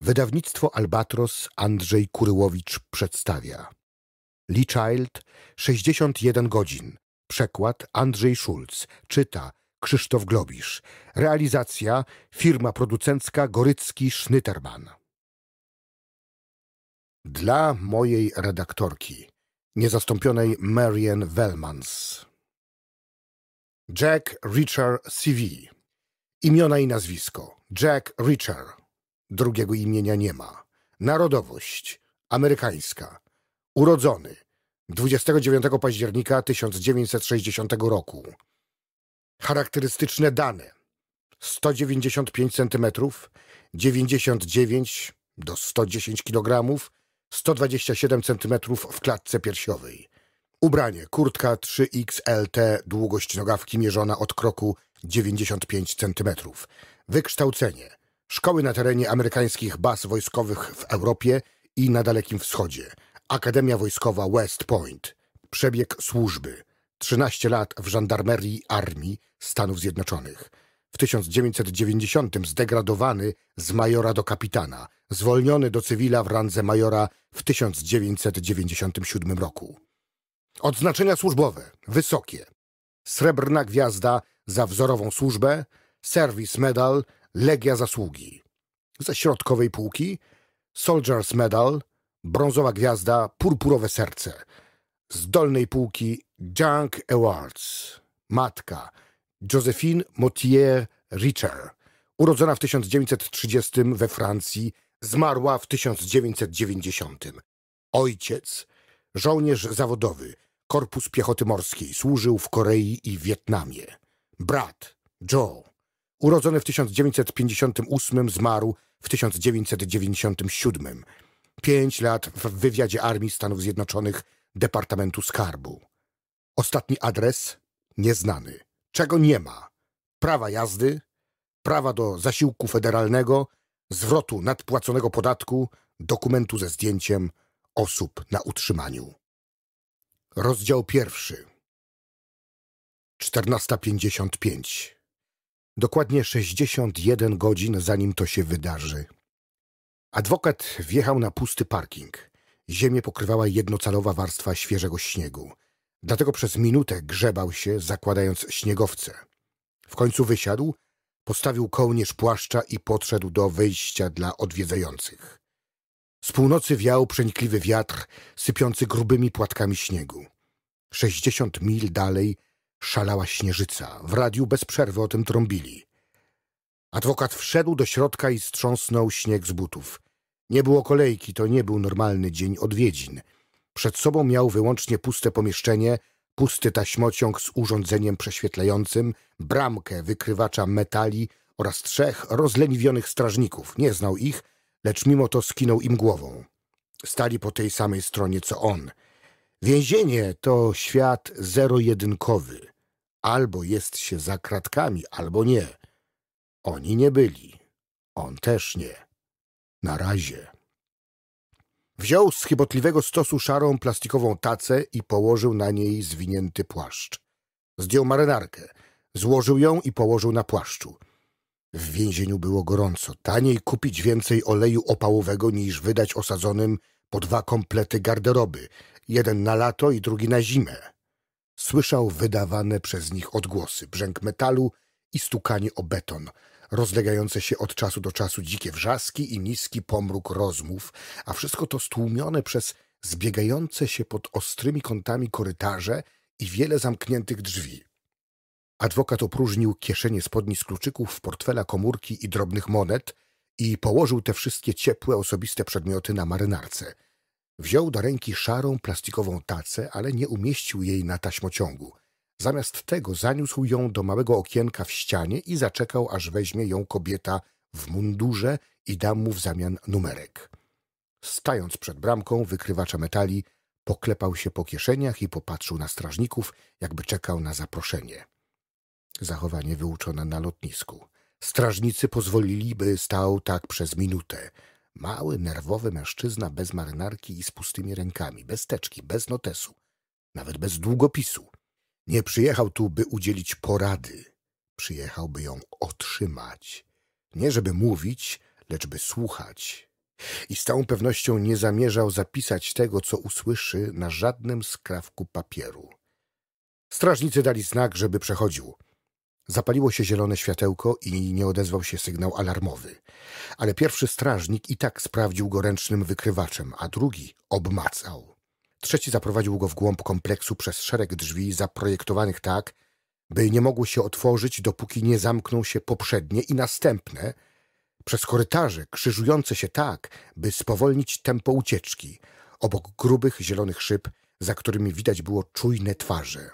Wydawnictwo Albatros Andrzej Kuryłowicz przedstawia Lee Child 61 godzin Przekład Andrzej Schulz Czyta Krzysztof Globisz Realizacja Firma producencka Gorycki Schnyterman Dla mojej redaktorki Niezastąpionej Marian Wellmans Jack Richard CV Imiona i nazwisko Jack Richard drugiego imienia nie ma. Narodowość amerykańska. Urodzony 29 października 1960 roku. Charakterystyczne dane: 195 cm, 99 do 110 kg, 127 cm w klatce piersiowej. Ubranie: kurtka 3XLT, długość nogawki mierzona od kroku 95 cm. Wykształcenie: szkoły na terenie amerykańskich baz wojskowych w Europie i na Dalekim Wschodzie, Akademia Wojskowa West Point, przebieg służby, 13 lat w żandarmerii armii Stanów Zjednoczonych. W 1990 zdegradowany z majora do kapitana, zwolniony do cywila w randze majora w 1997 roku. Odznaczenia służbowe wysokie. Srebrna gwiazda za wzorową służbę, Service Medal Legia Zasługi. Ze środkowej półki Soldiers Medal, Brązowa Gwiazda, Purpurowe Serce. Z dolnej półki Junk Awards. Matka Josephine Motier Richard, urodzona w 1930 we Francji, zmarła w 1990. Ojciec, żołnierz zawodowy, Korpus Piechoty Morskiej, służył w Korei i Wietnamie. Brat, Joe, Urodzony w 1958, zmarł w 1997. Pięć lat w wywiadzie Armii Stanów Zjednoczonych Departamentu Skarbu. Ostatni adres nieznany. Czego nie ma? Prawa jazdy, prawa do zasiłku federalnego, zwrotu nadpłaconego podatku, dokumentu ze zdjęciem osób na utrzymaniu. Rozdział pierwszy. 1455 dokładnie 61 godzin, zanim to się wydarzy. Adwokat wjechał na pusty parking. Ziemię pokrywała jednocalowa warstwa świeżego śniegu. Dlatego przez minutę grzebał się, zakładając śniegowce. W końcu wysiadł, postawił kołnierz płaszcza i podszedł do wyjścia dla odwiedzających. Z północy wiał przenikliwy wiatr, sypiący grubymi płatkami śniegu. Sześćdziesiąt mil dalej Szalała śnieżyca. W radiu bez przerwy o tym trąbili. Adwokat wszedł do środka i strząsnął śnieg z butów. Nie było kolejki, to nie był normalny dzień odwiedzin. Przed sobą miał wyłącznie puste pomieszczenie, pusty taśmociąg z urządzeniem prześwietlającym, bramkę wykrywacza metali oraz trzech rozleniwionych strażników. Nie znał ich, lecz mimo to skinął im głową. Stali po tej samej stronie co on – Więzienie to świat zero-jedynkowy. Albo jest się za kratkami, albo nie. Oni nie byli. On też nie. Na razie. Wziął z chybotliwego stosu szarą plastikową tacę i położył na niej zwinięty płaszcz. Zdjął marynarkę, złożył ją i położył na płaszczu. W więzieniu było gorąco. Taniej kupić więcej oleju opałowego niż wydać osadzonym po dwa komplety garderoby, jeden na lato i drugi na zimę. Słyszał wydawane przez nich odgłosy, brzęk metalu i stukanie o beton, rozlegające się od czasu do czasu dzikie wrzaski i niski pomruk rozmów, a wszystko to stłumione przez zbiegające się pod ostrymi kątami korytarze i wiele zamkniętych drzwi. Adwokat opróżnił kieszenie spodni z kluczyków, portfela komórki i drobnych monet i położył te wszystkie ciepłe, osobiste przedmioty na marynarce – Wziął do ręki szarą plastikową tacę, ale nie umieścił jej na taśmociągu. Zamiast tego zaniósł ją do małego okienka w ścianie i zaczekał, aż weźmie ją kobieta w mundurze i dam mu w zamian numerek. Stając przed bramką wykrywacza metali, poklepał się po kieszeniach i popatrzył na strażników, jakby czekał na zaproszenie. Zachowanie wyuczone na lotnisku. Strażnicy pozwolili, by stał tak przez minutę. Mały, nerwowy mężczyzna bez marynarki i z pustymi rękami, bez teczki, bez notesu, nawet bez długopisu. Nie przyjechał tu, by udzielić porady. Przyjechał, by ją otrzymać. Nie żeby mówić, lecz by słuchać. I z całą pewnością nie zamierzał zapisać tego, co usłyszy na żadnym skrawku papieru. Strażnicy dali znak, żeby przechodził – Zapaliło się zielone światełko i nie odezwał się sygnał alarmowy. Ale pierwszy strażnik i tak sprawdził go ręcznym wykrywaczem, a drugi obmacał. Trzeci zaprowadził go w głąb kompleksu przez szereg drzwi zaprojektowanych tak, by nie mogły się otworzyć, dopóki nie zamkną się poprzednie i następne, przez korytarze krzyżujące się tak, by spowolnić tempo ucieczki, obok grubych zielonych szyb, za którymi widać było czujne twarze.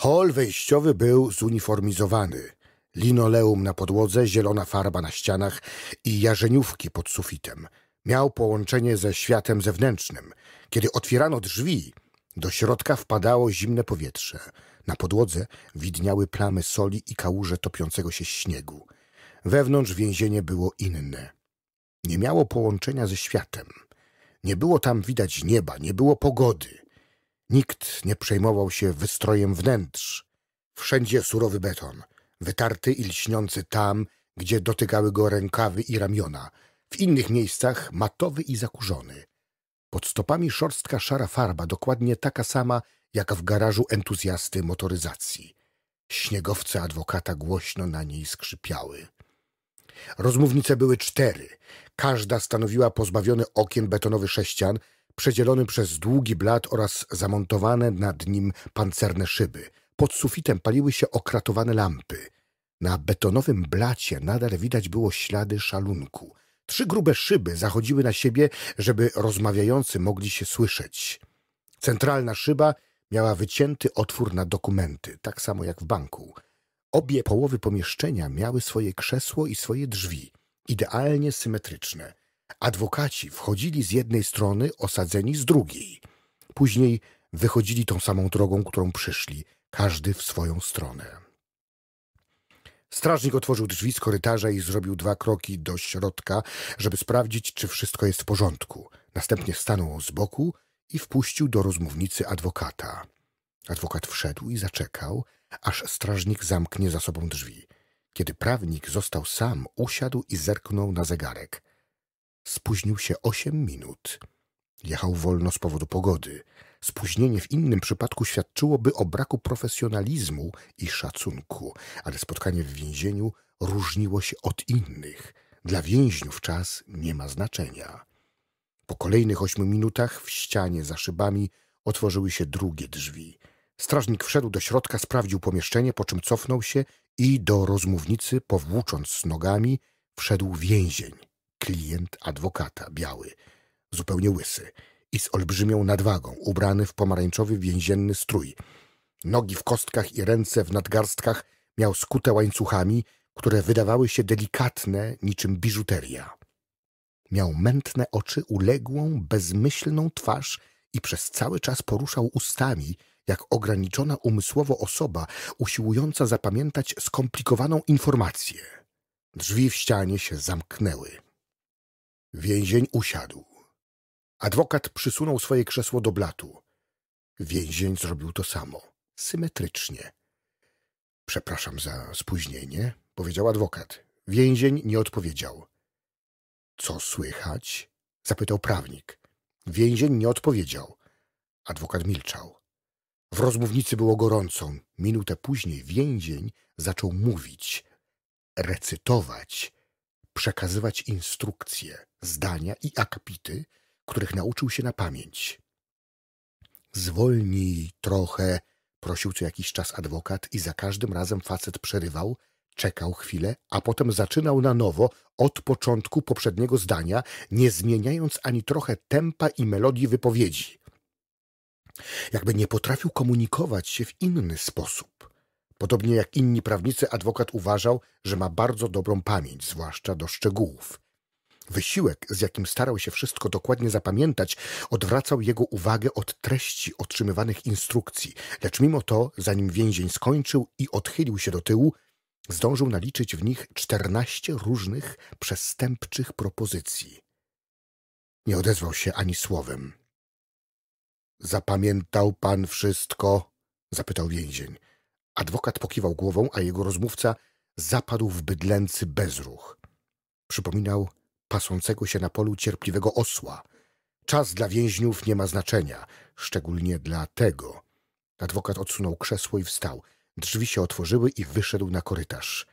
Hol wejściowy był zuniformizowany. Linoleum na podłodze, zielona farba na ścianach i jarzeniówki pod sufitem. Miał połączenie ze światem zewnętrznym. Kiedy otwierano drzwi, do środka wpadało zimne powietrze. Na podłodze widniały plamy soli i kałuże topiącego się śniegu. Wewnątrz więzienie było inne. Nie miało połączenia ze światem. Nie było tam widać nieba, nie było pogody. Nikt nie przejmował się wystrojem wnętrz. Wszędzie surowy beton, wytarty i lśniący tam, gdzie dotykały go rękawy i ramiona, w innych miejscach matowy i zakurzony. Pod stopami szorstka szara farba, dokładnie taka sama, jak w garażu entuzjasty motoryzacji. Śniegowce adwokata głośno na niej skrzypiały. Rozmównice były cztery. Każda stanowiła pozbawiony okien betonowy sześcian, przedzielony przez długi blat oraz zamontowane nad nim pancerne szyby. Pod sufitem paliły się okratowane lampy. Na betonowym blacie nadal widać było ślady szalunku. Trzy grube szyby zachodziły na siebie, żeby rozmawiający mogli się słyszeć. Centralna szyba miała wycięty otwór na dokumenty, tak samo jak w banku. Obie połowy pomieszczenia miały swoje krzesło i swoje drzwi, idealnie symetryczne. Adwokaci wchodzili z jednej strony, osadzeni z drugiej. Później wychodzili tą samą drogą, którą przyszli, każdy w swoją stronę. Strażnik otworzył drzwi z korytarza i zrobił dwa kroki do środka, żeby sprawdzić, czy wszystko jest w porządku. Następnie stanął z boku i wpuścił do rozmównicy adwokata. Adwokat wszedł i zaczekał, aż strażnik zamknie za sobą drzwi. Kiedy prawnik został sam, usiadł i zerknął na zegarek. Spóźnił się osiem minut. Jechał wolno z powodu pogody. Spóźnienie w innym przypadku świadczyłoby o braku profesjonalizmu i szacunku, ale spotkanie w więzieniu różniło się od innych. Dla więźniów czas nie ma znaczenia. Po kolejnych ośmiu minutach w ścianie za szybami otworzyły się drugie drzwi. Strażnik wszedł do środka, sprawdził pomieszczenie, po czym cofnął się i do rozmównicy, powłócząc nogami, wszedł więzień klient adwokata, biały, zupełnie łysy i z olbrzymią nadwagą, ubrany w pomarańczowy więzienny strój. Nogi w kostkach i ręce w nadgarstkach miał skute łańcuchami, które wydawały się delikatne niczym biżuteria. Miał mętne oczy, uległą, bezmyślną twarz i przez cały czas poruszał ustami, jak ograniczona umysłowo osoba usiłująca zapamiętać skomplikowaną informację. Drzwi w ścianie się zamknęły. Więzień usiadł. Adwokat przysunął swoje krzesło do blatu. Więzień zrobił to samo, symetrycznie. Przepraszam za spóźnienie, powiedział adwokat. Więzień nie odpowiedział. Co słychać? zapytał prawnik. Więzień nie odpowiedział. Adwokat milczał. W rozmównicy było gorąco. Minutę później więzień zaczął mówić, recytować przekazywać instrukcje, zdania i akapity, których nauczył się na pamięć. Zwolnij trochę, prosił co jakiś czas adwokat i za każdym razem facet przerywał, czekał chwilę, a potem zaczynał na nowo od początku poprzedniego zdania, nie zmieniając ani trochę tempa i melodii wypowiedzi. Jakby nie potrafił komunikować się w inny sposób. Podobnie jak inni prawnicy, adwokat uważał, że ma bardzo dobrą pamięć, zwłaszcza do szczegółów. Wysiłek, z jakim starał się wszystko dokładnie zapamiętać, odwracał jego uwagę od treści otrzymywanych instrukcji, lecz mimo to, zanim więzień skończył i odchylił się do tyłu, zdążył naliczyć w nich czternaście różnych przestępczych propozycji. Nie odezwał się ani słowem. Zapamiętał pan wszystko? zapytał więzień. Adwokat pokiwał głową, a jego rozmówca zapadł w bydlęcy bezruch. Przypominał pasącego się na polu cierpliwego osła. Czas dla więźniów nie ma znaczenia, szczególnie dla tego. Adwokat odsunął krzesło i wstał. Drzwi się otworzyły i wyszedł na korytarz.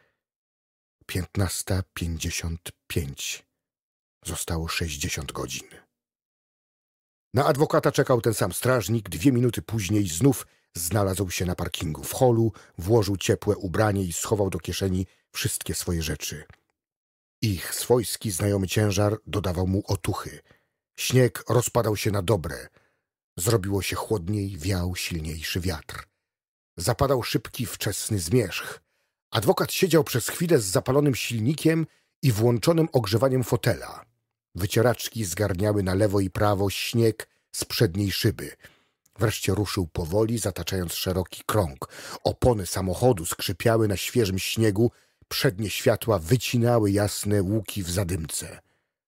Piętnasta pięćdziesiąt pięć. Zostało sześćdziesiąt godzin. Na adwokata czekał ten sam strażnik. Dwie minuty później znów Znalazł się na parkingu w holu, włożył ciepłe ubranie i schował do kieszeni wszystkie swoje rzeczy. Ich swojski znajomy ciężar dodawał mu otuchy. Śnieg rozpadał się na dobre. Zrobiło się chłodniej, wiał silniejszy wiatr. Zapadał szybki, wczesny zmierzch. Adwokat siedział przez chwilę z zapalonym silnikiem i włączonym ogrzewaniem fotela. Wycieraczki zgarniały na lewo i prawo śnieg z przedniej szyby – Wreszcie ruszył powoli, zataczając szeroki krąg. Opony samochodu skrzypiały na świeżym śniegu, przednie światła wycinały jasne łuki w zadymce.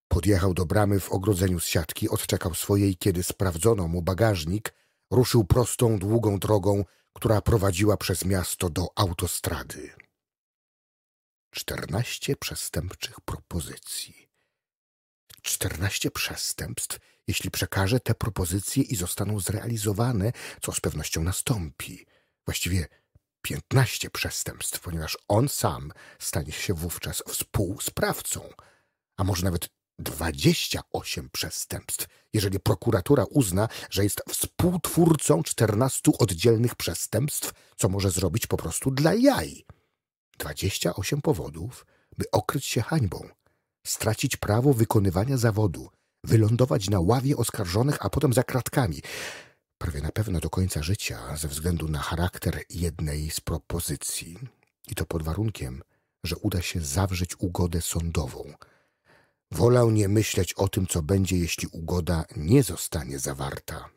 Podjechał do bramy w ogrodzeniu z siatki, odczekał swojej, kiedy sprawdzono mu bagażnik, ruszył prostą, długą drogą, która prowadziła przez miasto do autostrady. Czternaście przestępczych propozycji. Czternaście przestępstw jeśli przekaże te propozycje i zostaną zrealizowane, co z pewnością nastąpi. Właściwie piętnaście przestępstw, ponieważ on sam stanie się wówczas współsprawcą, a może nawet dwadzieścia osiem przestępstw, jeżeli prokuratura uzna, że jest współtwórcą czternastu oddzielnych przestępstw, co może zrobić po prostu dla jaj. dwadzieścia osiem powodów, by okryć się hańbą, stracić prawo wykonywania zawodu, wylądować na ławie oskarżonych, a potem za kratkami. Prawie na pewno do końca życia, ze względu na charakter jednej z propozycji. I to pod warunkiem, że uda się zawrzeć ugodę sądową. Wolał nie myśleć o tym, co będzie, jeśli ugoda nie zostanie zawarta.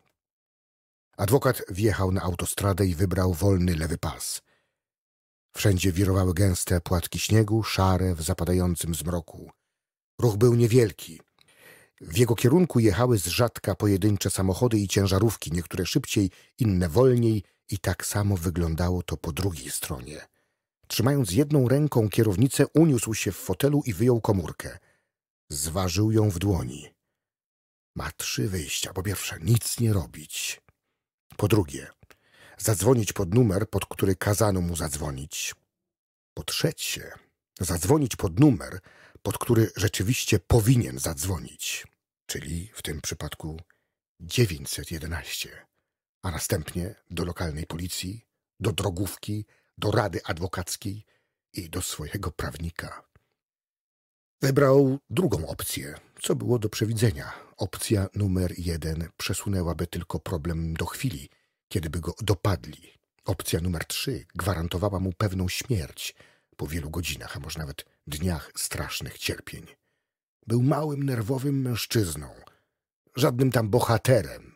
Adwokat wjechał na autostradę i wybrał wolny lewy pas. Wszędzie wirowały gęste płatki śniegu, szare w zapadającym zmroku. Ruch był niewielki. W jego kierunku jechały z rzadka pojedyncze samochody i ciężarówki, niektóre szybciej, inne wolniej i tak samo wyglądało to po drugiej stronie. Trzymając jedną ręką kierownicę, uniósł się w fotelu i wyjął komórkę. Zważył ją w dłoni. Ma trzy wyjścia. Po pierwsze, nic nie robić. Po drugie, zadzwonić pod numer, pod który kazano mu zadzwonić. Po trzecie, zadzwonić pod numer, pod który rzeczywiście powinien zadzwonić, czyli w tym przypadku 911, a następnie do lokalnej policji, do drogówki, do rady adwokackiej i do swojego prawnika. Wybrał drugą opcję, co było do przewidzenia. Opcja numer jeden przesunęłaby tylko problem do chwili, kiedyby go dopadli. Opcja numer trzy gwarantowała mu pewną śmierć po wielu godzinach, a może nawet dniach strasznych cierpień. Był małym, nerwowym mężczyzną, żadnym tam bohaterem.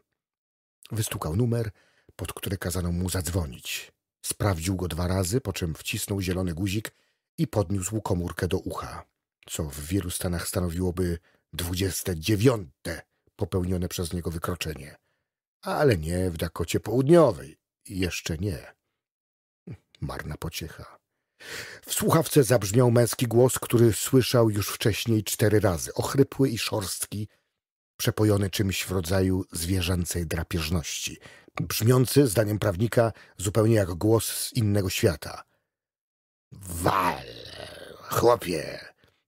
Wystukał numer, pod który kazano mu zadzwonić. Sprawdził go dwa razy, po czym wcisnął zielony guzik i podniósł komórkę do ucha, co w wielu stanach stanowiłoby dwudzieste dziewiąte popełnione przez niego wykroczenie. Ale nie w Dakocie Południowej. Jeszcze nie. Marna pociecha. W słuchawce zabrzmiał męski głos, który słyszał już wcześniej cztery razy, ochrypły i szorstki, przepojony czymś w rodzaju zwierzęcej drapieżności, brzmiący, zdaniem prawnika, zupełnie jak głos z innego świata. Wal, chłopie!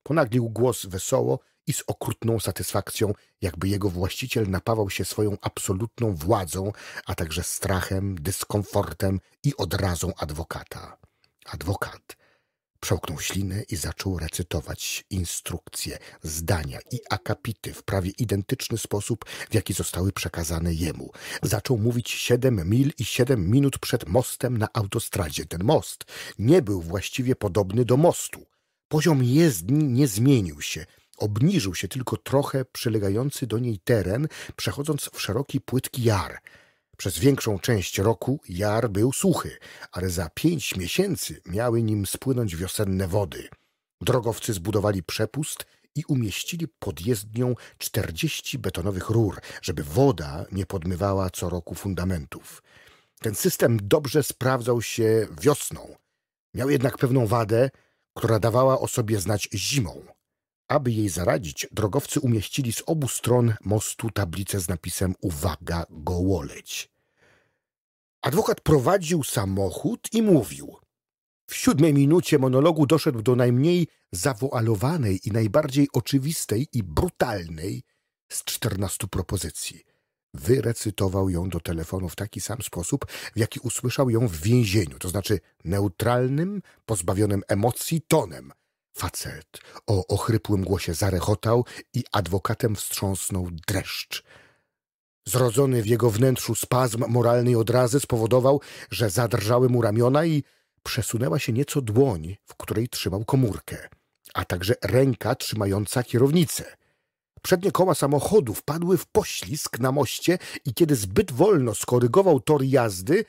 Ponaglił głos wesoło i z okrutną satysfakcją, jakby jego właściciel napawał się swoją absolutną władzą, a także strachem, dyskomfortem i odrazą adwokata. Adwokat przełknął ślinę i zaczął recytować instrukcje, zdania i akapity w prawie identyczny sposób, w jaki zostały przekazane jemu. Zaczął mówić siedem mil i siedem minut przed mostem na autostradzie. Ten most nie był właściwie podobny do mostu. Poziom jezdni nie zmienił się. Obniżył się tylko trochę przylegający do niej teren, przechodząc w szeroki, płytki jar – przez większą część roku jar był suchy, ale za pięć miesięcy miały nim spłynąć wiosenne wody. Drogowcy zbudowali przepust i umieścili pod jezdnią czterdzieści betonowych rur, żeby woda nie podmywała co roku fundamentów. Ten system dobrze sprawdzał się wiosną. Miał jednak pewną wadę, która dawała o sobie znać zimą. Aby jej zaradzić, drogowcy umieścili z obu stron mostu tablicę z napisem Uwaga, gołoleć. Adwokat prowadził samochód i mówił. W siódmej minucie monologu doszedł do najmniej zawoalowanej i najbardziej oczywistej i brutalnej z czternastu propozycji. Wyrecytował ją do telefonu w taki sam sposób, w jaki usłyszał ją w więzieniu, to znaczy neutralnym, pozbawionym emocji tonem – Facet o ochrypłym głosie zarechotał i adwokatem wstrząsnął dreszcz. Zrodzony w jego wnętrzu spazm moralnej odrazy spowodował, że zadrżały mu ramiona i przesunęła się nieco dłoń, w której trzymał komórkę, a także ręka trzymająca kierownicę. Przednie koła samochodu wpadły w poślizg na moście i kiedy zbyt wolno skorygował tor jazdy,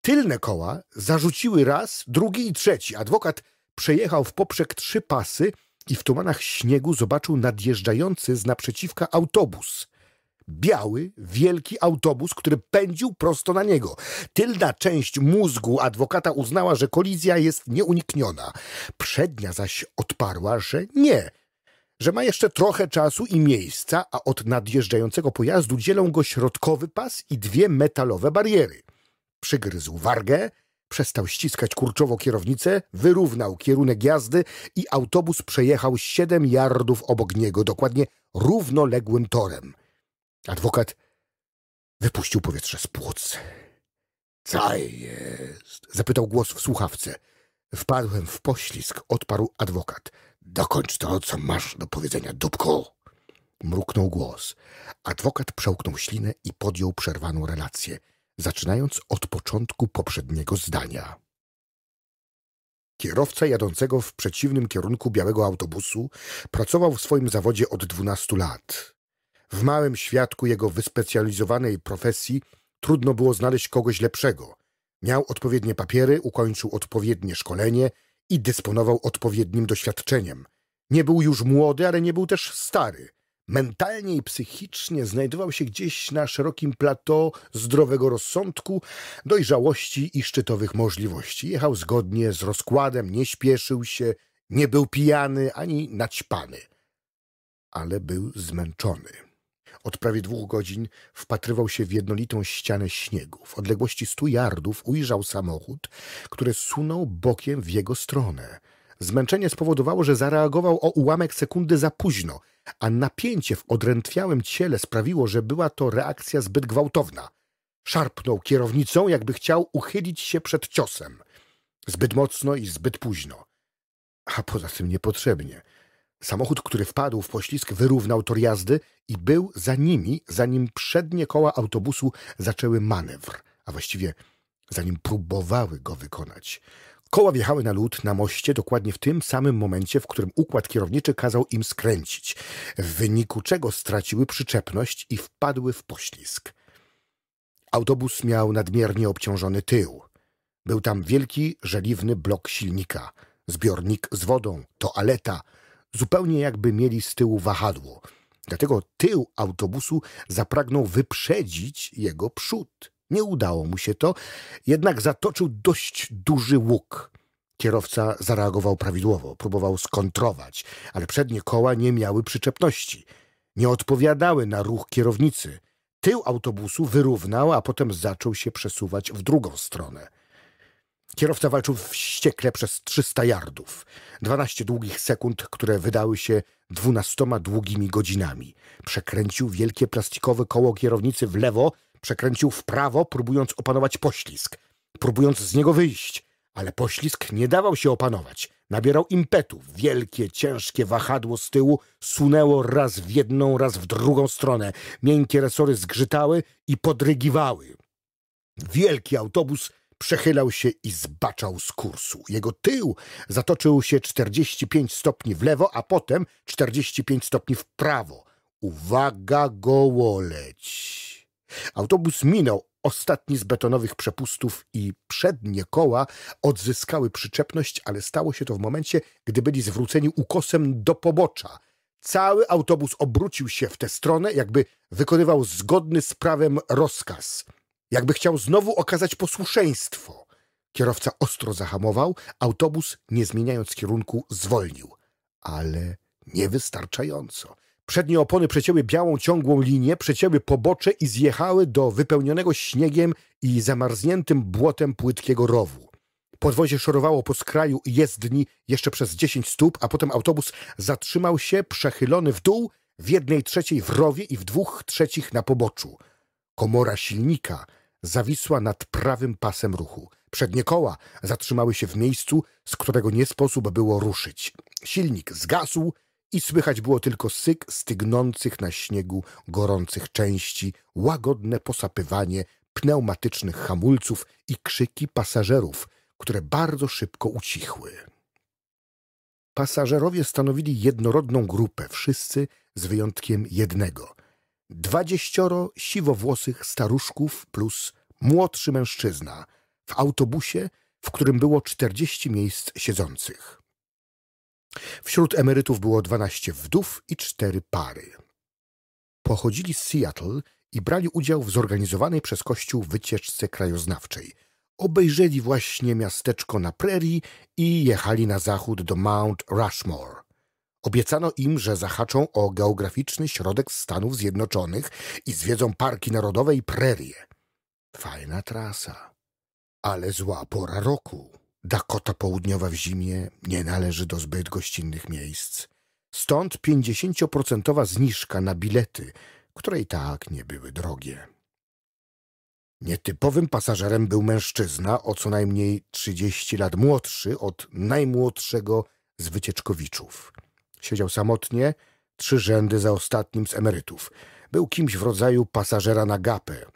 tylne koła zarzuciły raz, drugi i trzeci. Adwokat przejechał w poprzek trzy pasy i w tumanach śniegu zobaczył nadjeżdżający z naprzeciwka autobus. Biały, wielki autobus, który pędził prosto na niego. Tylna część mózgu adwokata uznała, że kolizja jest nieunikniona. Przednia zaś odparła, że nie, że ma jeszcze trochę czasu i miejsca, a od nadjeżdżającego pojazdu dzielą go środkowy pas i dwie metalowe bariery. Przygryzł wargę Przestał ściskać kurczowo kierownicę, wyrównał kierunek jazdy i autobus przejechał siedem jardów obok niego, dokładnie równoległym torem. Adwokat wypuścił powietrze z płuc. Co jest? zapytał głos w słuchawce. Wpadłem w poślizg, odparł adwokat. Dokończ to, co masz do powiedzenia, Dubko. Mruknął głos. Adwokat przełknął ślinę i podjął przerwaną relację zaczynając od początku poprzedniego zdania. Kierowca jadącego w przeciwnym kierunku białego autobusu pracował w swoim zawodzie od 12 lat. W małym świadku jego wyspecjalizowanej profesji trudno było znaleźć kogoś lepszego. Miał odpowiednie papiery, ukończył odpowiednie szkolenie i dysponował odpowiednim doświadczeniem. Nie był już młody, ale nie był też stary mentalnie i psychicznie znajdował się gdzieś na szerokim plateau zdrowego rozsądku, dojrzałości i szczytowych możliwości. Jechał zgodnie z rozkładem, nie śpieszył się, nie był pijany ani naćpany, ale był zmęczony. Od prawie dwóch godzin wpatrywał się w jednolitą ścianę śniegu. W odległości stu jardów ujrzał samochód, który sunął bokiem w jego stronę. Zmęczenie spowodowało, że zareagował o ułamek sekundy za późno – a napięcie w odrętwiałym ciele sprawiło, że była to reakcja zbyt gwałtowna. Szarpnął kierownicą, jakby chciał uchylić się przed ciosem. Zbyt mocno i zbyt późno. A poza tym niepotrzebnie. Samochód, który wpadł w poślizg, wyrównał tor jazdy i był za nimi, zanim przednie koła autobusu zaczęły manewr, a właściwie zanim próbowały go wykonać. Koła wjechały na lód na moście dokładnie w tym samym momencie, w którym układ kierowniczy kazał im skręcić, w wyniku czego straciły przyczepność i wpadły w poślizg. Autobus miał nadmiernie obciążony tył. Był tam wielki, żeliwny blok silnika, zbiornik z wodą, toaleta, zupełnie jakby mieli z tyłu wahadło. Dlatego tył autobusu zapragnął wyprzedzić jego przód. Nie udało mu się to, jednak zatoczył dość duży łuk. Kierowca zareagował prawidłowo, próbował skontrować, ale przednie koła nie miały przyczepności. Nie odpowiadały na ruch kierownicy. Tył autobusu wyrównał, a potem zaczął się przesuwać w drugą stronę. Kierowca walczył wściekle przez 300 yardów. 12 długich sekund, które wydały się dwunastoma długimi godzinami. Przekręcił wielkie plastikowe koło kierownicy w lewo, Przekręcił w prawo, próbując opanować poślizg, próbując z niego wyjść, ale poślizg nie dawał się opanować. Nabierał impetu. Wielkie, ciężkie wahadło z tyłu sunęło raz w jedną, raz w drugą stronę. Miękkie resory zgrzytały i podrygiwały. Wielki autobus przechylał się i zbaczał z kursu. Jego tył zatoczył się 45 stopni w lewo, a potem 45 stopni w prawo. Uwaga, gołoleć! Autobus minął ostatni z betonowych przepustów i przednie koła odzyskały przyczepność, ale stało się to w momencie, gdy byli zwróceni ukosem do pobocza. Cały autobus obrócił się w tę stronę, jakby wykonywał zgodny z prawem rozkaz, jakby chciał znowu okazać posłuszeństwo. Kierowca ostro zahamował, autobus, nie zmieniając kierunku, zwolnił. Ale niewystarczająco. Przednie opony przecięły białą, ciągłą linię, przecięły pobocze i zjechały do wypełnionego śniegiem i zamarzniętym błotem płytkiego rowu. Podwozie szorowało po skraju jezdni jeszcze przez dziesięć stóp, a potem autobus zatrzymał się przechylony w dół, w jednej trzeciej w rowie i w dwóch trzecich na poboczu. Komora silnika zawisła nad prawym pasem ruchu. Przednie koła zatrzymały się w miejscu, z którego nie sposób było ruszyć. Silnik zgasł, i słychać było tylko syk stygnących na śniegu gorących części, łagodne posapywanie pneumatycznych hamulców i krzyki pasażerów, które bardzo szybko ucichły. Pasażerowie stanowili jednorodną grupę, wszyscy z wyjątkiem jednego. Dwadzieścioro siwowłosych staruszków plus młodszy mężczyzna w autobusie, w którym było czterdzieści miejsc siedzących. Wśród emerytów było 12 wdów i 4 pary. Pochodzili z Seattle i brali udział w zorganizowanej przez Kościół wycieczce krajoznawczej. Obejrzeli właśnie miasteczko na prerii i jechali na zachód do Mount Rushmore. Obiecano im, że zahaczą o geograficzny środek Stanów Zjednoczonych i zwiedzą parki narodowe i prerie. Fajna trasa, ale zła pora roku. Dakota Południowa w zimie nie należy do zbyt gościnnych miejsc. Stąd 50% zniżka na bilety, które i tak nie były drogie. Nietypowym pasażerem był mężczyzna o co najmniej 30 lat młodszy od najmłodszego z wycieczkowiczów. Siedział samotnie, trzy rzędy za ostatnim z emerytów. Był kimś w rodzaju pasażera na gapę,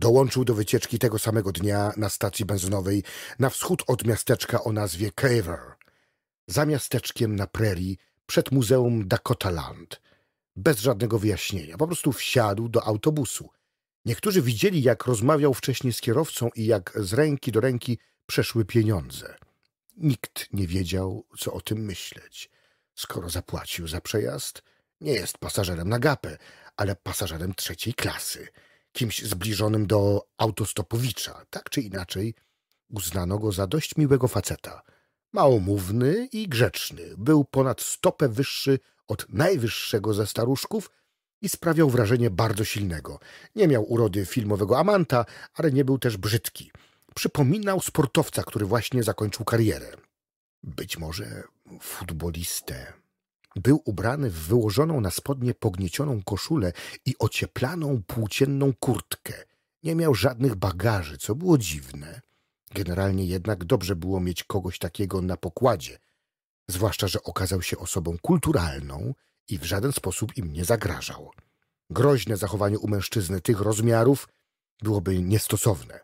Dołączył do wycieczki tego samego dnia na stacji benzynowej na wschód od miasteczka o nazwie Caver. Za miasteczkiem na prerii przed muzeum Dakota Land. Bez żadnego wyjaśnienia, po prostu wsiadł do autobusu. Niektórzy widzieli, jak rozmawiał wcześniej z kierowcą i jak z ręki do ręki przeszły pieniądze. Nikt nie wiedział, co o tym myśleć. Skoro zapłacił za przejazd, nie jest pasażerem na gapę, ale pasażerem trzeciej klasy – kimś zbliżonym do autostopowicza. Tak czy inaczej, uznano go za dość miłego faceta. Małomówny i grzeczny, był ponad stopę wyższy od najwyższego ze staruszków i sprawiał wrażenie bardzo silnego. Nie miał urody filmowego amanta, ale nie był też brzydki. Przypominał sportowca, który właśnie zakończył karierę. Być może futbolistę. Był ubrany w wyłożoną na spodnie pogniecioną koszulę i ocieplaną płócienną kurtkę. Nie miał żadnych bagaży, co było dziwne. Generalnie jednak dobrze było mieć kogoś takiego na pokładzie, zwłaszcza, że okazał się osobą kulturalną i w żaden sposób im nie zagrażał. Groźne zachowanie u mężczyzny tych rozmiarów byłoby niestosowne.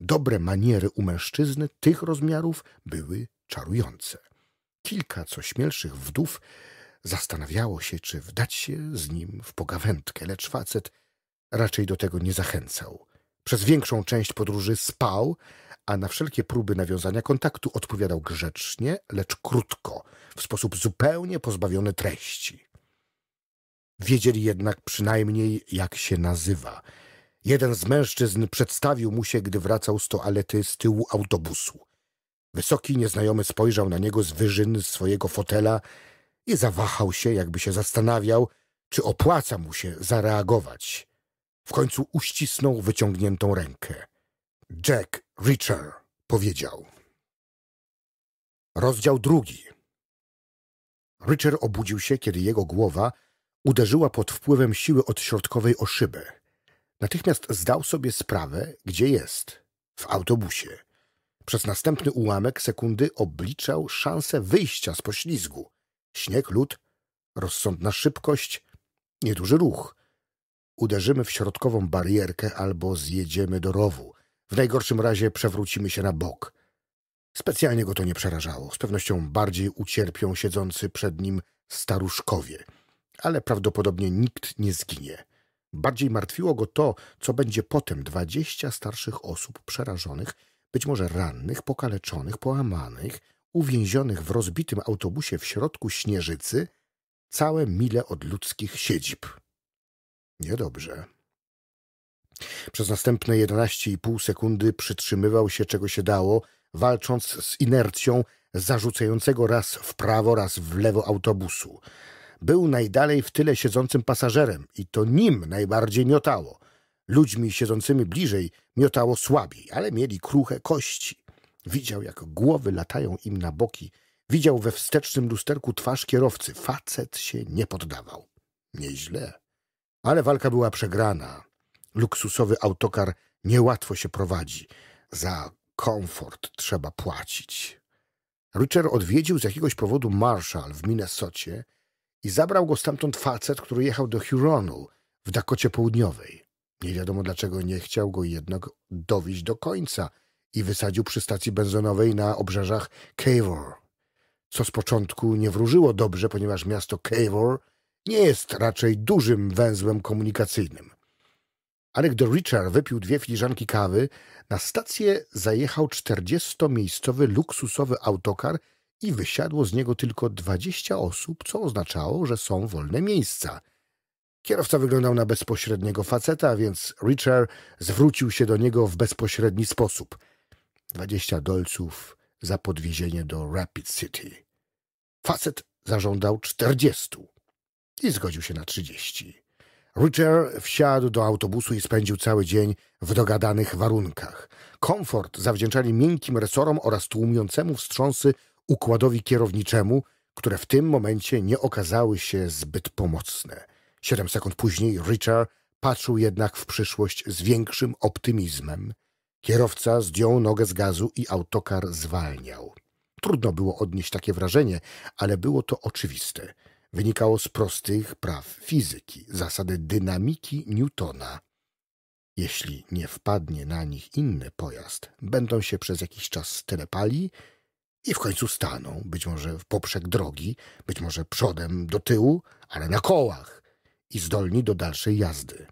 Dobre maniery u mężczyzny tych rozmiarów były czarujące. Kilka co śmielszych wdów Zastanawiało się, czy wdać się z nim w pogawędkę, lecz facet raczej do tego nie zachęcał. Przez większą część podróży spał, a na wszelkie próby nawiązania kontaktu odpowiadał grzecznie, lecz krótko, w sposób zupełnie pozbawiony treści. Wiedzieli jednak przynajmniej, jak się nazywa. Jeden z mężczyzn przedstawił mu się, gdy wracał z toalety z tyłu autobusu. Wysoki nieznajomy spojrzał na niego z wyżyn swojego fotela i zawahał się, jakby się zastanawiał, czy opłaca mu się zareagować. W końcu uścisnął wyciągniętą rękę. Jack Reacher powiedział. Rozdział drugi. Richard obudził się, kiedy jego głowa uderzyła pod wpływem siły odśrodkowej o szybę. Natychmiast zdał sobie sprawę, gdzie jest. W autobusie. Przez następny ułamek sekundy obliczał szansę wyjścia z poślizgu. Śnieg, lód, rozsądna szybkość, nieduży ruch. Uderzymy w środkową barierkę albo zjedziemy do rowu. W najgorszym razie przewrócimy się na bok. Specjalnie go to nie przerażało. Z pewnością bardziej ucierpią siedzący przed nim staruszkowie. Ale prawdopodobnie nikt nie zginie. Bardziej martwiło go to, co będzie potem dwadzieścia starszych osób przerażonych, być może rannych, pokaleczonych, połamanych, uwięzionych w rozbitym autobusie w środku Śnieżycy, całe mile od ludzkich siedzib. Niedobrze. Przez następne 11,5 sekundy przytrzymywał się czego się dało, walcząc z inercją zarzucającego raz w prawo, raz w lewo autobusu. Był najdalej w tyle siedzącym pasażerem i to nim najbardziej miotało. Ludźmi siedzącymi bliżej miotało słabiej, ale mieli kruche kości. Widział, jak głowy latają im na boki. Widział we wstecznym lusterku twarz kierowcy. Facet się nie poddawał. Nieźle. Ale walka była przegrana. Luksusowy autokar niełatwo się prowadzi. Za komfort trzeba płacić. Richard odwiedził z jakiegoś powodu Marshall w Minnesocie i zabrał go stamtąd facet, który jechał do Huronu w Dakocie Południowej. Nie wiadomo dlaczego nie chciał go jednak dowieść do końca – i wysadził przy stacji benzynowej na obrzeżach Cavour, co z początku nie wróżyło dobrze, ponieważ miasto Cavour nie jest raczej dużym węzłem komunikacyjnym. Ale gdy Richard wypił dwie filiżanki kawy, na stację zajechał 40-miejscowy luksusowy autokar i wysiadło z niego tylko 20 osób, co oznaczało, że są wolne miejsca. Kierowca wyglądał na bezpośredniego faceta, więc Richard zwrócił się do niego w bezpośredni sposób – dwadzieścia dolców za podwiezienie do Rapid City. Facet zażądał czterdziestu i zgodził się na trzydzieści. Richard wsiadł do autobusu i spędził cały dzień w dogadanych warunkach. Komfort zawdzięczali miękkim resorom oraz tłumiącemu wstrząsy układowi kierowniczemu, które w tym momencie nie okazały się zbyt pomocne. Siedem sekund później Richard patrzył jednak w przyszłość z większym optymizmem Kierowca zdjął nogę z gazu i autokar zwalniał. Trudno było odnieść takie wrażenie, ale było to oczywiste. Wynikało z prostych praw fizyki, zasady dynamiki Newtona. Jeśli nie wpadnie na nich inny pojazd, będą się przez jakiś czas telepali i w końcu staną, być może w poprzek drogi, być może przodem do tyłu, ale na kołach i zdolni do dalszej jazdy.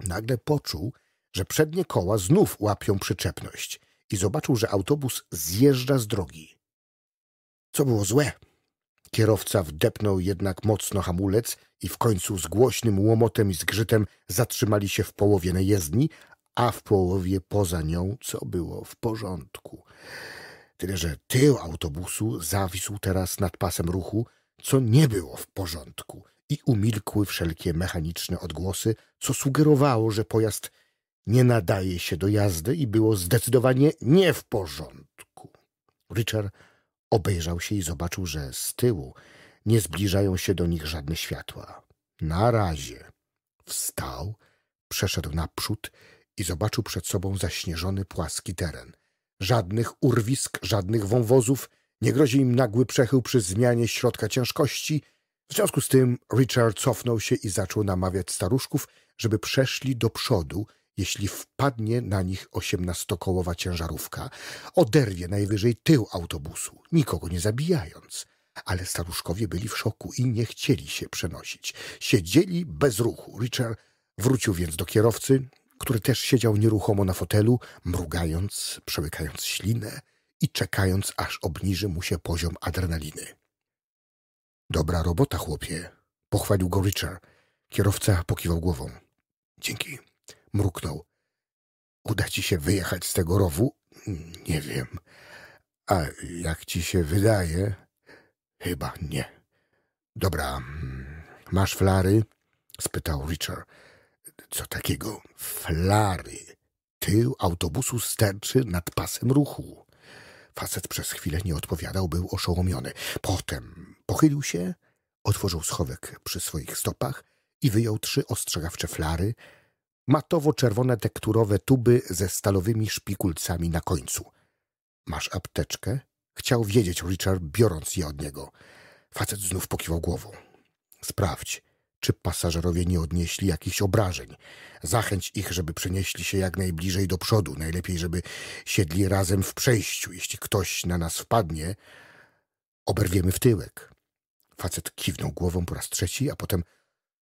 Nagle poczuł, że przednie koła znów łapią przyczepność i zobaczył, że autobus zjeżdża z drogi. Co było złe? Kierowca wdepnął jednak mocno hamulec i w końcu z głośnym łomotem i zgrzytem zatrzymali się w połowie na jezdni, a w połowie poza nią, co było w porządku. Tyle, że tył autobusu zawisł teraz nad pasem ruchu, co nie było w porządku i umilkły wszelkie mechaniczne odgłosy, co sugerowało, że pojazd nie nadaje się do jazdy i było zdecydowanie nie w porządku. Richard obejrzał się i zobaczył, że z tyłu nie zbliżają się do nich żadne światła. Na razie wstał, przeszedł naprzód i zobaczył przed sobą zaśnieżony płaski teren. Żadnych urwisk, żadnych wąwozów, nie grozi im nagły przechył przy zmianie środka ciężkości. W związku z tym Richard cofnął się i zaczął namawiać staruszków, żeby przeszli do przodu jeśli wpadnie na nich osiemnastokołowa ciężarówka. Oderwie najwyżej tył autobusu, nikogo nie zabijając. Ale staruszkowie byli w szoku i nie chcieli się przenosić. Siedzieli bez ruchu. Richard wrócił więc do kierowcy, który też siedział nieruchomo na fotelu, mrugając, przełykając ślinę i czekając, aż obniży mu się poziom adrenaliny. Dobra robota, chłopie, pochwalił go Richard. Kierowca pokiwał głową. Dzięki. Mruknął. Uda ci się wyjechać z tego rowu? Nie wiem. A jak ci się wydaje? Chyba nie. Dobra, masz flary? spytał Richard. Co takiego? Flary. Tył autobusu sterczy nad pasem ruchu. Facet przez chwilę nie odpowiadał, był oszołomiony. Potem pochylił się, otworzył schowek przy swoich stopach i wyjął trzy ostrzegawcze flary, matowo-czerwone tekturowe tuby ze stalowymi szpikulcami na końcu. Masz apteczkę? Chciał wiedzieć Richard, biorąc je od niego. Facet znów pokiwał głową. Sprawdź, czy pasażerowie nie odnieśli jakichś obrażeń. Zachęć ich, żeby przenieśli się jak najbliżej do przodu. Najlepiej, żeby siedli razem w przejściu. Jeśli ktoś na nas wpadnie, oberwiemy w tyłek. Facet kiwnął głową po raz trzeci, a potem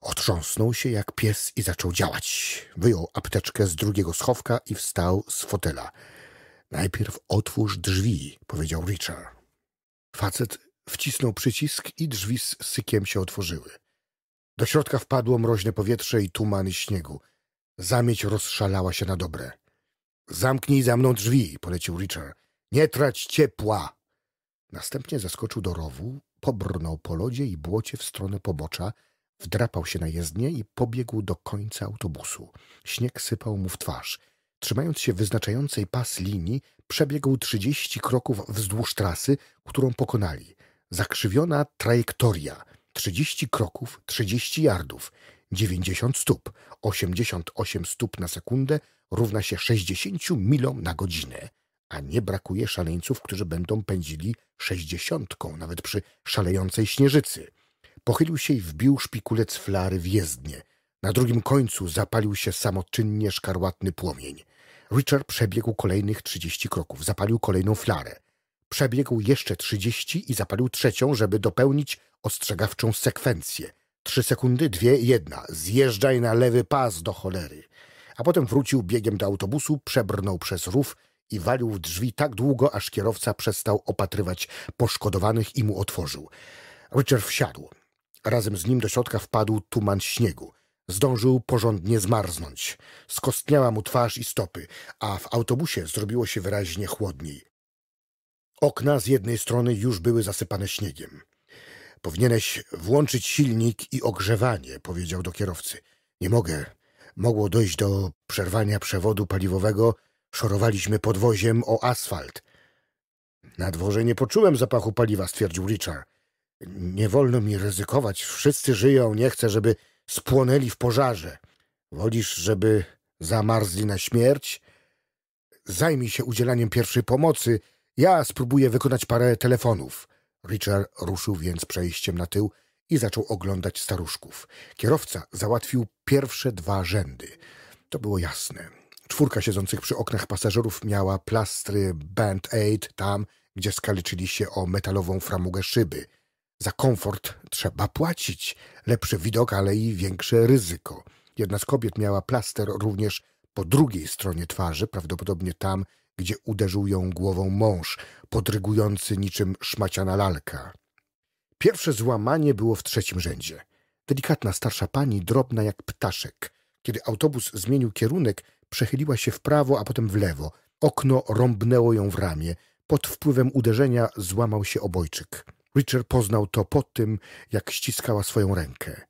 Otrząsnął się jak pies i zaczął działać. Wyjął apteczkę z drugiego schowka i wstał z fotela. Najpierw otwórz drzwi, powiedział Richard. Facet wcisnął przycisk i drzwi z sykiem się otworzyły. Do środka wpadło mroźne powietrze i tumany śniegu. Zamieć rozszalała się na dobre. Zamknij za mną drzwi, polecił Richard. Nie trać ciepła. Następnie zaskoczył do rowu, pobrnął po lodzie i błocie w stronę pobocza, Wdrapał się na jezdnię i pobiegł do końca autobusu. Śnieg sypał mu w twarz. Trzymając się wyznaczającej pas linii, przebiegł 30 kroków wzdłuż trasy, którą pokonali. Zakrzywiona trajektoria. 30 kroków, 30 yardów, 90 stóp, 88 stóp na sekundę równa się 60 milom na godzinę. A nie brakuje szaleńców, którzy będą pędzili 60, nawet przy szalejącej śnieżycy. Pochylił się i wbił szpikulec flary w jezdnię. Na drugim końcu zapalił się samoczynnie szkarłatny płomień. Richard przebiegł kolejnych trzydzieści kroków, zapalił kolejną flarę. Przebiegł jeszcze trzydzieści i zapalił trzecią, żeby dopełnić ostrzegawczą sekwencję. Trzy sekundy, dwie, jedna. Zjeżdżaj na lewy pas do cholery. A potem wrócił biegiem do autobusu, przebrnął przez rów i walił w drzwi tak długo, aż kierowca przestał opatrywać poszkodowanych i mu otworzył. Richard wsiadł. Razem z nim do środka wpadł tuman śniegu. Zdążył porządnie zmarznąć. Skostniała mu twarz i stopy, a w autobusie zrobiło się wyraźnie chłodniej. Okna z jednej strony już były zasypane śniegiem. Powinieneś włączyć silnik i ogrzewanie, powiedział do kierowcy. Nie mogę. Mogło dojść do przerwania przewodu paliwowego. Szorowaliśmy podwoziem o asfalt. Na dworze nie poczułem zapachu paliwa, stwierdził Richard. Nie wolno mi ryzykować. Wszyscy żyją, nie chcę, żeby spłonęli w pożarze. Wolisz, żeby zamarzli na śmierć? Zajmij się udzielaniem pierwszej pomocy. Ja spróbuję wykonać parę telefonów. Richard ruszył więc przejściem na tył i zaczął oglądać staruszków. Kierowca załatwił pierwsze dwa rzędy. To było jasne. Czwórka siedzących przy oknach pasażerów miała plastry Band-Aid tam, gdzie skaleczyli się o metalową framugę szyby – za komfort trzeba płacić, lepszy widok, ale i większe ryzyko. Jedna z kobiet miała plaster również po drugiej stronie twarzy, prawdopodobnie tam, gdzie uderzył ją głową mąż, podrygujący niczym szmaciana lalka. Pierwsze złamanie było w trzecim rzędzie. Delikatna starsza pani, drobna jak ptaszek. Kiedy autobus zmienił kierunek, przechyliła się w prawo, a potem w lewo. Okno rąbnęło ją w ramię. Pod wpływem uderzenia złamał się obojczyk. Richard poznał to po tym, jak ściskała swoją rękę.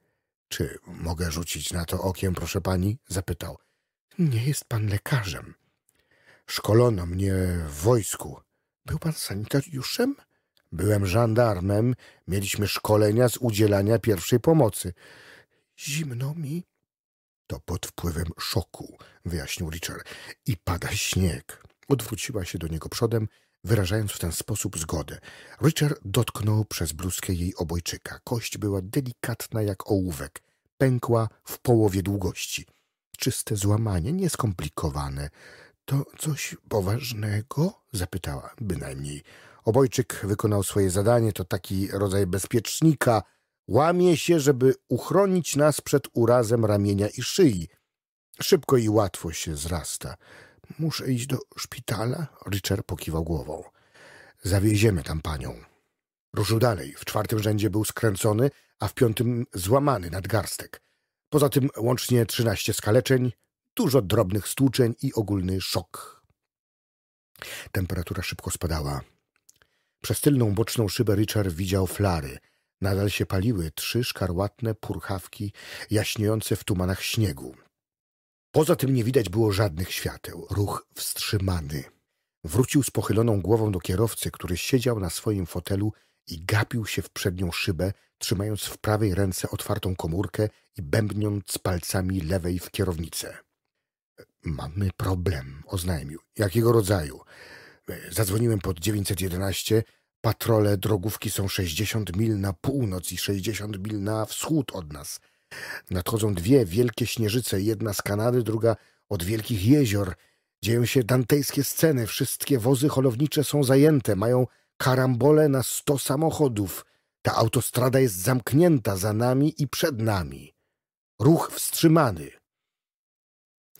Czy mogę rzucić na to okiem, proszę pani? zapytał. Nie jest pan lekarzem. Szkolono mnie w wojsku. Był pan sanitariuszem? Byłem żandarmem, mieliśmy szkolenia z udzielania pierwszej pomocy. Zimno mi? To pod wpływem szoku, wyjaśnił Richard. I pada śnieg. Odwróciła się do niego przodem, Wyrażając w ten sposób zgodę, Richard dotknął przez bluzkę jej obojczyka. Kość była delikatna jak ołówek, pękła w połowie długości. Czyste złamanie, nieskomplikowane. To coś poważnego? zapytała bynajmniej. Obojczyk wykonał swoje zadanie, to taki rodzaj bezpiecznika. Łamie się, żeby uchronić nas przed urazem ramienia i szyi. Szybko i łatwo się zrasta. Muszę iść do szpitala? Richard pokiwał głową. Zawieziemy tam panią. Ruszył dalej. W czwartym rzędzie był skręcony, a w piątym złamany nadgarstek. Poza tym łącznie trzynaście skaleczeń, dużo drobnych stłuczeń i ogólny szok. Temperatura szybko spadała. Przez tylną boczną szybę Richard widział flary. Nadal się paliły trzy szkarłatne purchawki jaśniejące w tumanach śniegu. Poza tym nie widać było żadnych świateł. Ruch wstrzymany. Wrócił z pochyloną głową do kierowcy, który siedział na swoim fotelu i gapił się w przednią szybę, trzymając w prawej ręce otwartą komórkę i bębniąc palcami lewej w kierownicę. Mamy problem, oznajmił. Jakiego rodzaju? Zadzwoniłem pod 911. Patrole drogówki są 60 mil na północ i 60 mil na wschód od nas – Nadchodzą dwie wielkie śnieżyce, jedna z Kanady, druga od wielkich jezior. Dzieją się dantejskie sceny, wszystkie wozy holownicze są zajęte, mają karambole na sto samochodów. Ta autostrada jest zamknięta za nami i przed nami. Ruch wstrzymany.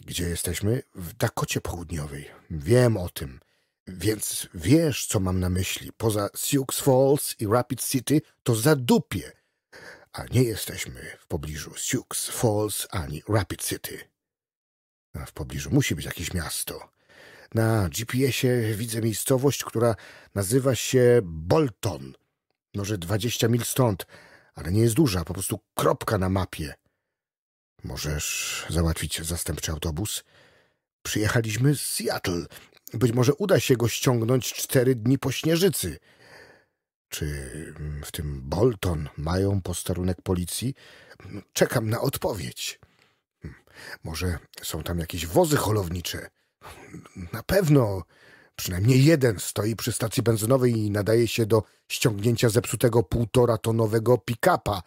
Gdzie jesteśmy? W Dakocie Południowej. Wiem o tym. Więc wiesz, co mam na myśli. Poza Sioux Falls i Rapid City to zadupie a nie jesteśmy w pobliżu Sioux Falls ani Rapid City. A w pobliżu musi być jakieś miasto. Na GPS-ie widzę miejscowość, która nazywa się Bolton. Może dwadzieścia mil stąd, ale nie jest duża, po prostu kropka na mapie. Możesz załatwić zastępczy autobus? Przyjechaliśmy z Seattle. Być może uda się go ściągnąć cztery dni po śnieżycy czy mm, w tym Bolton mają posterunek policji? Czekam na odpowiedź. Hmm, może są tam jakieś wozy holownicze? Hmm, na pewno przynajmniej jeden stoi przy stacji benzynowej i nadaje się do ściągnięcia zepsutego półtora tonowego pick-upa,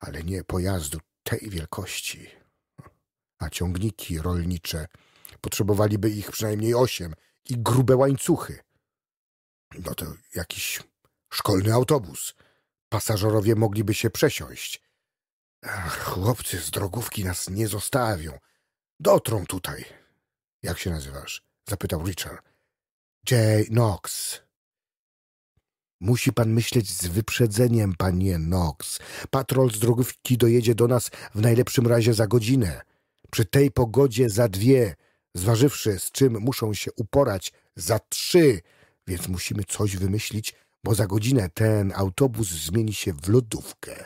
ale nie pojazdu tej wielkości. A ciągniki rolnicze potrzebowaliby ich przynajmniej osiem i grube łańcuchy. No to jakiś szkolny autobus. Pasażerowie mogliby się przesiąść. Ach, chłopcy z drogówki nas nie zostawią. Dotrą tutaj. Jak się nazywasz? Zapytał Richard. Jay Knox. Musi pan myśleć z wyprzedzeniem, panie Knox. Patrol z drogówki dojedzie do nas w najlepszym razie za godzinę. Przy tej pogodzie za dwie, zważywszy z czym muszą się uporać, za trzy, więc musimy coś wymyślić, bo za godzinę ten autobus zmieni się w lodówkę.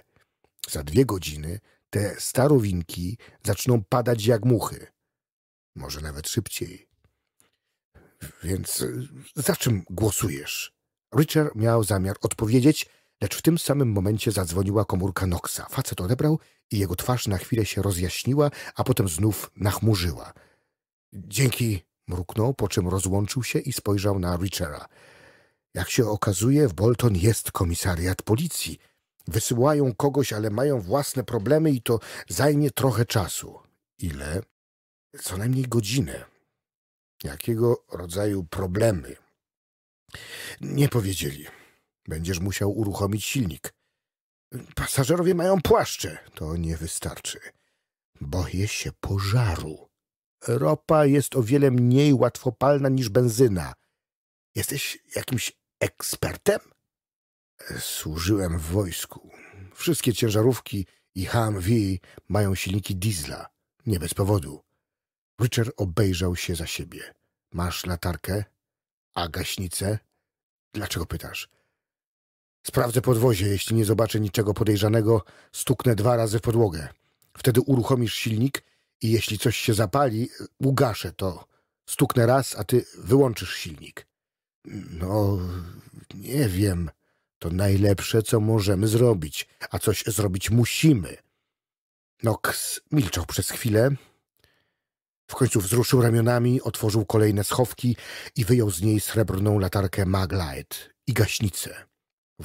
Za dwie godziny te starowinki zaczną padać jak muchy. Może nawet szybciej. Więc e, za czym głosujesz? Richard miał zamiar odpowiedzieć, lecz w tym samym momencie zadzwoniła komórka Noxa. Facet odebrał i jego twarz na chwilę się rozjaśniła, a potem znów nachmurzyła. Dzięki, mruknął, po czym rozłączył się i spojrzał na Richera. Jak się okazuje, w Bolton jest komisariat policji. Wysyłają kogoś, ale mają własne problemy i to zajmie trochę czasu. Ile? Co najmniej godzinę. Jakiego rodzaju problemy? Nie powiedzieli. Będziesz musiał uruchomić silnik. Pasażerowie mają płaszcze. To nie wystarczy. Boję się pożaru. Ropa jest o wiele mniej łatwopalna niż benzyna. Jesteś jakimś ekspertem? Służyłem w wojsku. Wszystkie ciężarówki i HMV mają silniki diesla. Nie bez powodu. Richard obejrzał się za siebie. Masz latarkę? A gaśnicę? Dlaczego pytasz? Sprawdzę podwozie. Jeśli nie zobaczę niczego podejrzanego, stuknę dwa razy w podłogę. Wtedy uruchomisz silnik i jeśli coś się zapali, ugaszę to. Stuknę raz, a ty wyłączysz silnik. No, nie wiem. To najlepsze, co możemy zrobić, a coś zrobić musimy. Nox milczał przez chwilę. W końcu wzruszył ramionami, otworzył kolejne schowki i wyjął z niej srebrną latarkę Maglite i gaśnicę.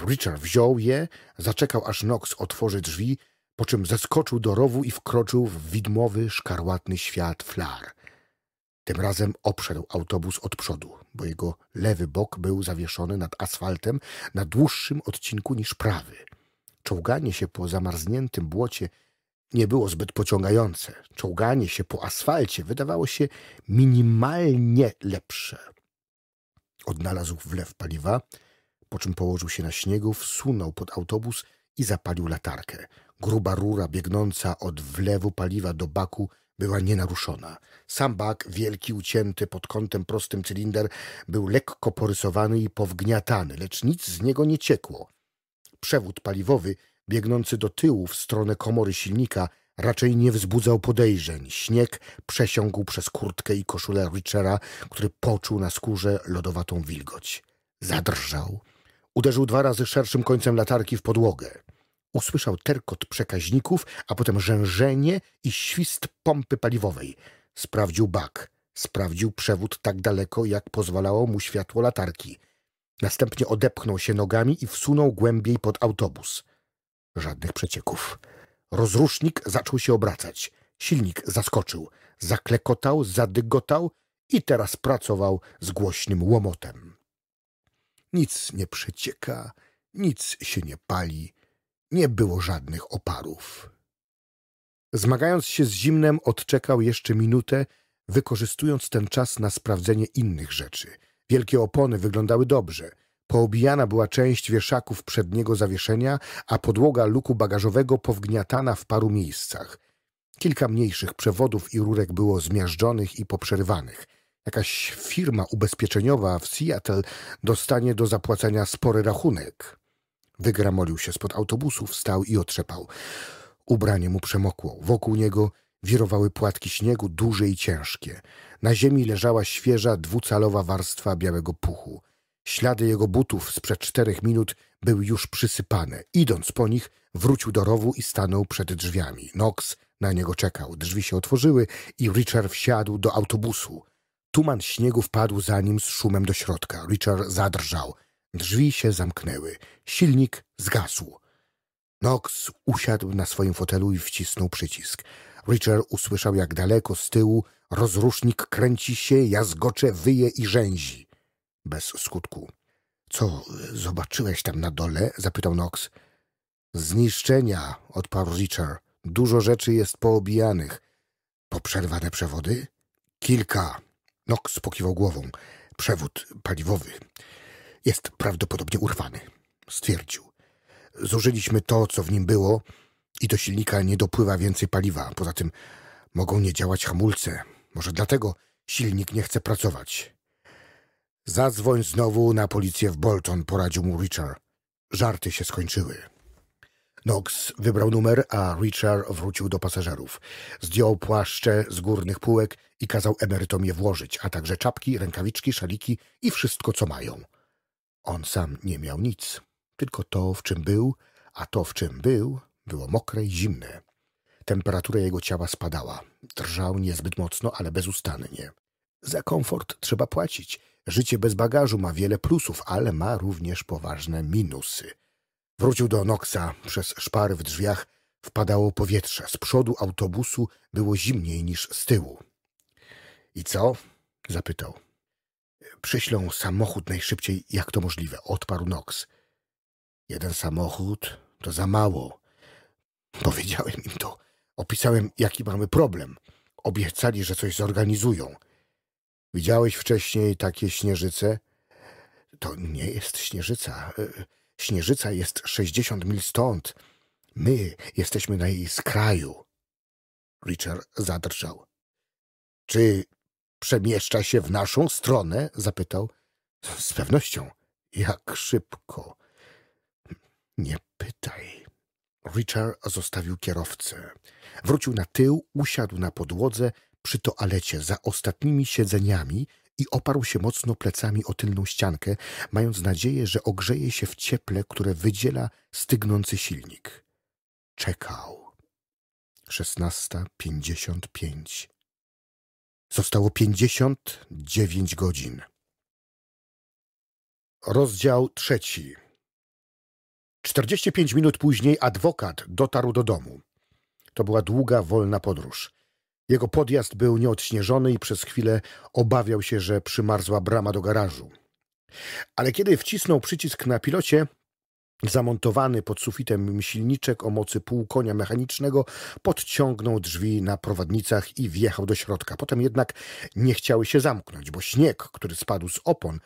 Richard wziął je, zaczekał aż Nox otworzy drzwi, po czym zeskoczył do rowu i wkroczył w widmowy, szkarłatny świat flar. Tym razem obszedł autobus od przodu bo jego lewy bok był zawieszony nad asfaltem na dłuższym odcinku niż prawy. Czołganie się po zamarzniętym błocie nie było zbyt pociągające. Czołganie się po asfalcie wydawało się minimalnie lepsze. Odnalazł wlew paliwa, po czym położył się na śniegu, wsunął pod autobus i zapalił latarkę. Gruba rura biegnąca od wlewu paliwa do baku była nienaruszona. Sam bak, wielki, ucięty pod kątem prostym cylinder, był lekko porysowany i powgniatany, lecz nic z niego nie ciekło. Przewód paliwowy, biegnący do tyłu w stronę komory silnika, raczej nie wzbudzał podejrzeń. Śnieg przesiągł przez kurtkę i koszulę Richera, który poczuł na skórze lodowatą wilgoć. Zadrżał. Uderzył dwa razy szerszym końcem latarki w podłogę. Usłyszał terkot przekaźników, a potem rzężenie i świst pompy paliwowej. Sprawdził bak. Sprawdził przewód tak daleko, jak pozwalało mu światło latarki. Następnie odepchnął się nogami i wsunął głębiej pod autobus. Żadnych przecieków. Rozrusznik zaczął się obracać. Silnik zaskoczył. Zaklekotał, zadygotał i teraz pracował z głośnym łomotem. Nic nie przecieka, nic się nie pali, nie było żadnych oparów. Zmagając się z zimnem, odczekał jeszcze minutę, wykorzystując ten czas na sprawdzenie innych rzeczy. Wielkie opony wyglądały dobrze. Poobijana była część wieszaków przedniego zawieszenia, a podłoga luku bagażowego powgniatana w paru miejscach. Kilka mniejszych przewodów i rurek było zmiażdżonych i poprzerywanych. Jakaś firma ubezpieczeniowa w Seattle dostanie do zapłacenia spory rachunek. Wygramolił się spod autobusu, wstał i otrzepał. Ubranie mu przemokło. Wokół niego wirowały płatki śniegu, duże i ciężkie. Na ziemi leżała świeża, dwucalowa warstwa białego puchu. Ślady jego butów sprzed czterech minut były już przysypane. Idąc po nich, wrócił do rowu i stanął przed drzwiami. Knox na niego czekał. Drzwi się otworzyły i Richard wsiadł do autobusu. Tuman śniegu wpadł za nim z szumem do środka. Richard zadrżał. Drzwi się zamknęły. Silnik zgasł. Knox usiadł na swoim fotelu i wcisnął przycisk. Richard usłyszał, jak daleko z tyłu rozrusznik kręci się, jazgocze, wyje i rzęzi. Bez skutku. Co zobaczyłeś tam na dole? zapytał Knox. Zniszczenia, odparł Richard. Dużo rzeczy jest poobijanych. Poprzerwane przewody? Kilka. Knox pokiwał głową. Przewód paliwowy. Jest prawdopodobnie urwany, stwierdził. Zużyliśmy to, co w nim było i do silnika nie dopływa więcej paliwa. Poza tym mogą nie działać hamulce. Może dlatego silnik nie chce pracować. Zadzwoń znowu na policję w Bolton, poradził mu Richard. Żarty się skończyły. Knox wybrał numer, a Richard wrócił do pasażerów. Zdjął płaszcze z górnych półek i kazał emerytom je włożyć, a także czapki, rękawiczki, szaliki i wszystko, co mają. On sam nie miał nic, tylko to, w czym był, a to, w czym był, było mokre i zimne. Temperatura jego ciała spadała. Drżał niezbyt mocno, ale bezustannie. Za komfort trzeba płacić. Życie bez bagażu ma wiele plusów, ale ma również poważne minusy. Wrócił do Noxa, przez szpary w drzwiach wpadało powietrze. Z przodu autobusu było zimniej niż z tyłu. I co? zapytał. Przyślą samochód najszybciej, jak to możliwe, odparł Knox. Jeden samochód to za mało. Powiedziałem im to. Opisałem, jaki mamy problem. Obiecali, że coś zorganizują. Widziałeś wcześniej takie śnieżyce? To nie jest śnieżyca. E, śnieżyca jest sześćdziesiąt mil stąd. My jesteśmy na jej skraju. Richard zadrżał. Czy przemieszcza się w naszą stronę? zapytał. Z pewnością. Jak szybko. Nie pytaj. Richard zostawił kierowcę. Wrócił na tył, usiadł na podłodze przy toalecie za ostatnimi siedzeniami i oparł się mocno plecami o tylną ściankę, mając nadzieję, że ogrzeje się w cieple, które wydziela stygnący silnik. Czekał. 16.55 Zostało 59 godzin. Rozdział trzeci. 45 minut później adwokat dotarł do domu. To była długa, wolna podróż. Jego podjazd był nieodśnieżony i przez chwilę obawiał się, że przymarzła brama do garażu. Ale kiedy wcisnął przycisk na pilocie, Zamontowany pod sufitem silniczek o mocy pół konia mechanicznego podciągnął drzwi na prowadnicach i wjechał do środka. Potem jednak nie chciały się zamknąć, bo śnieg, który spadł z opon,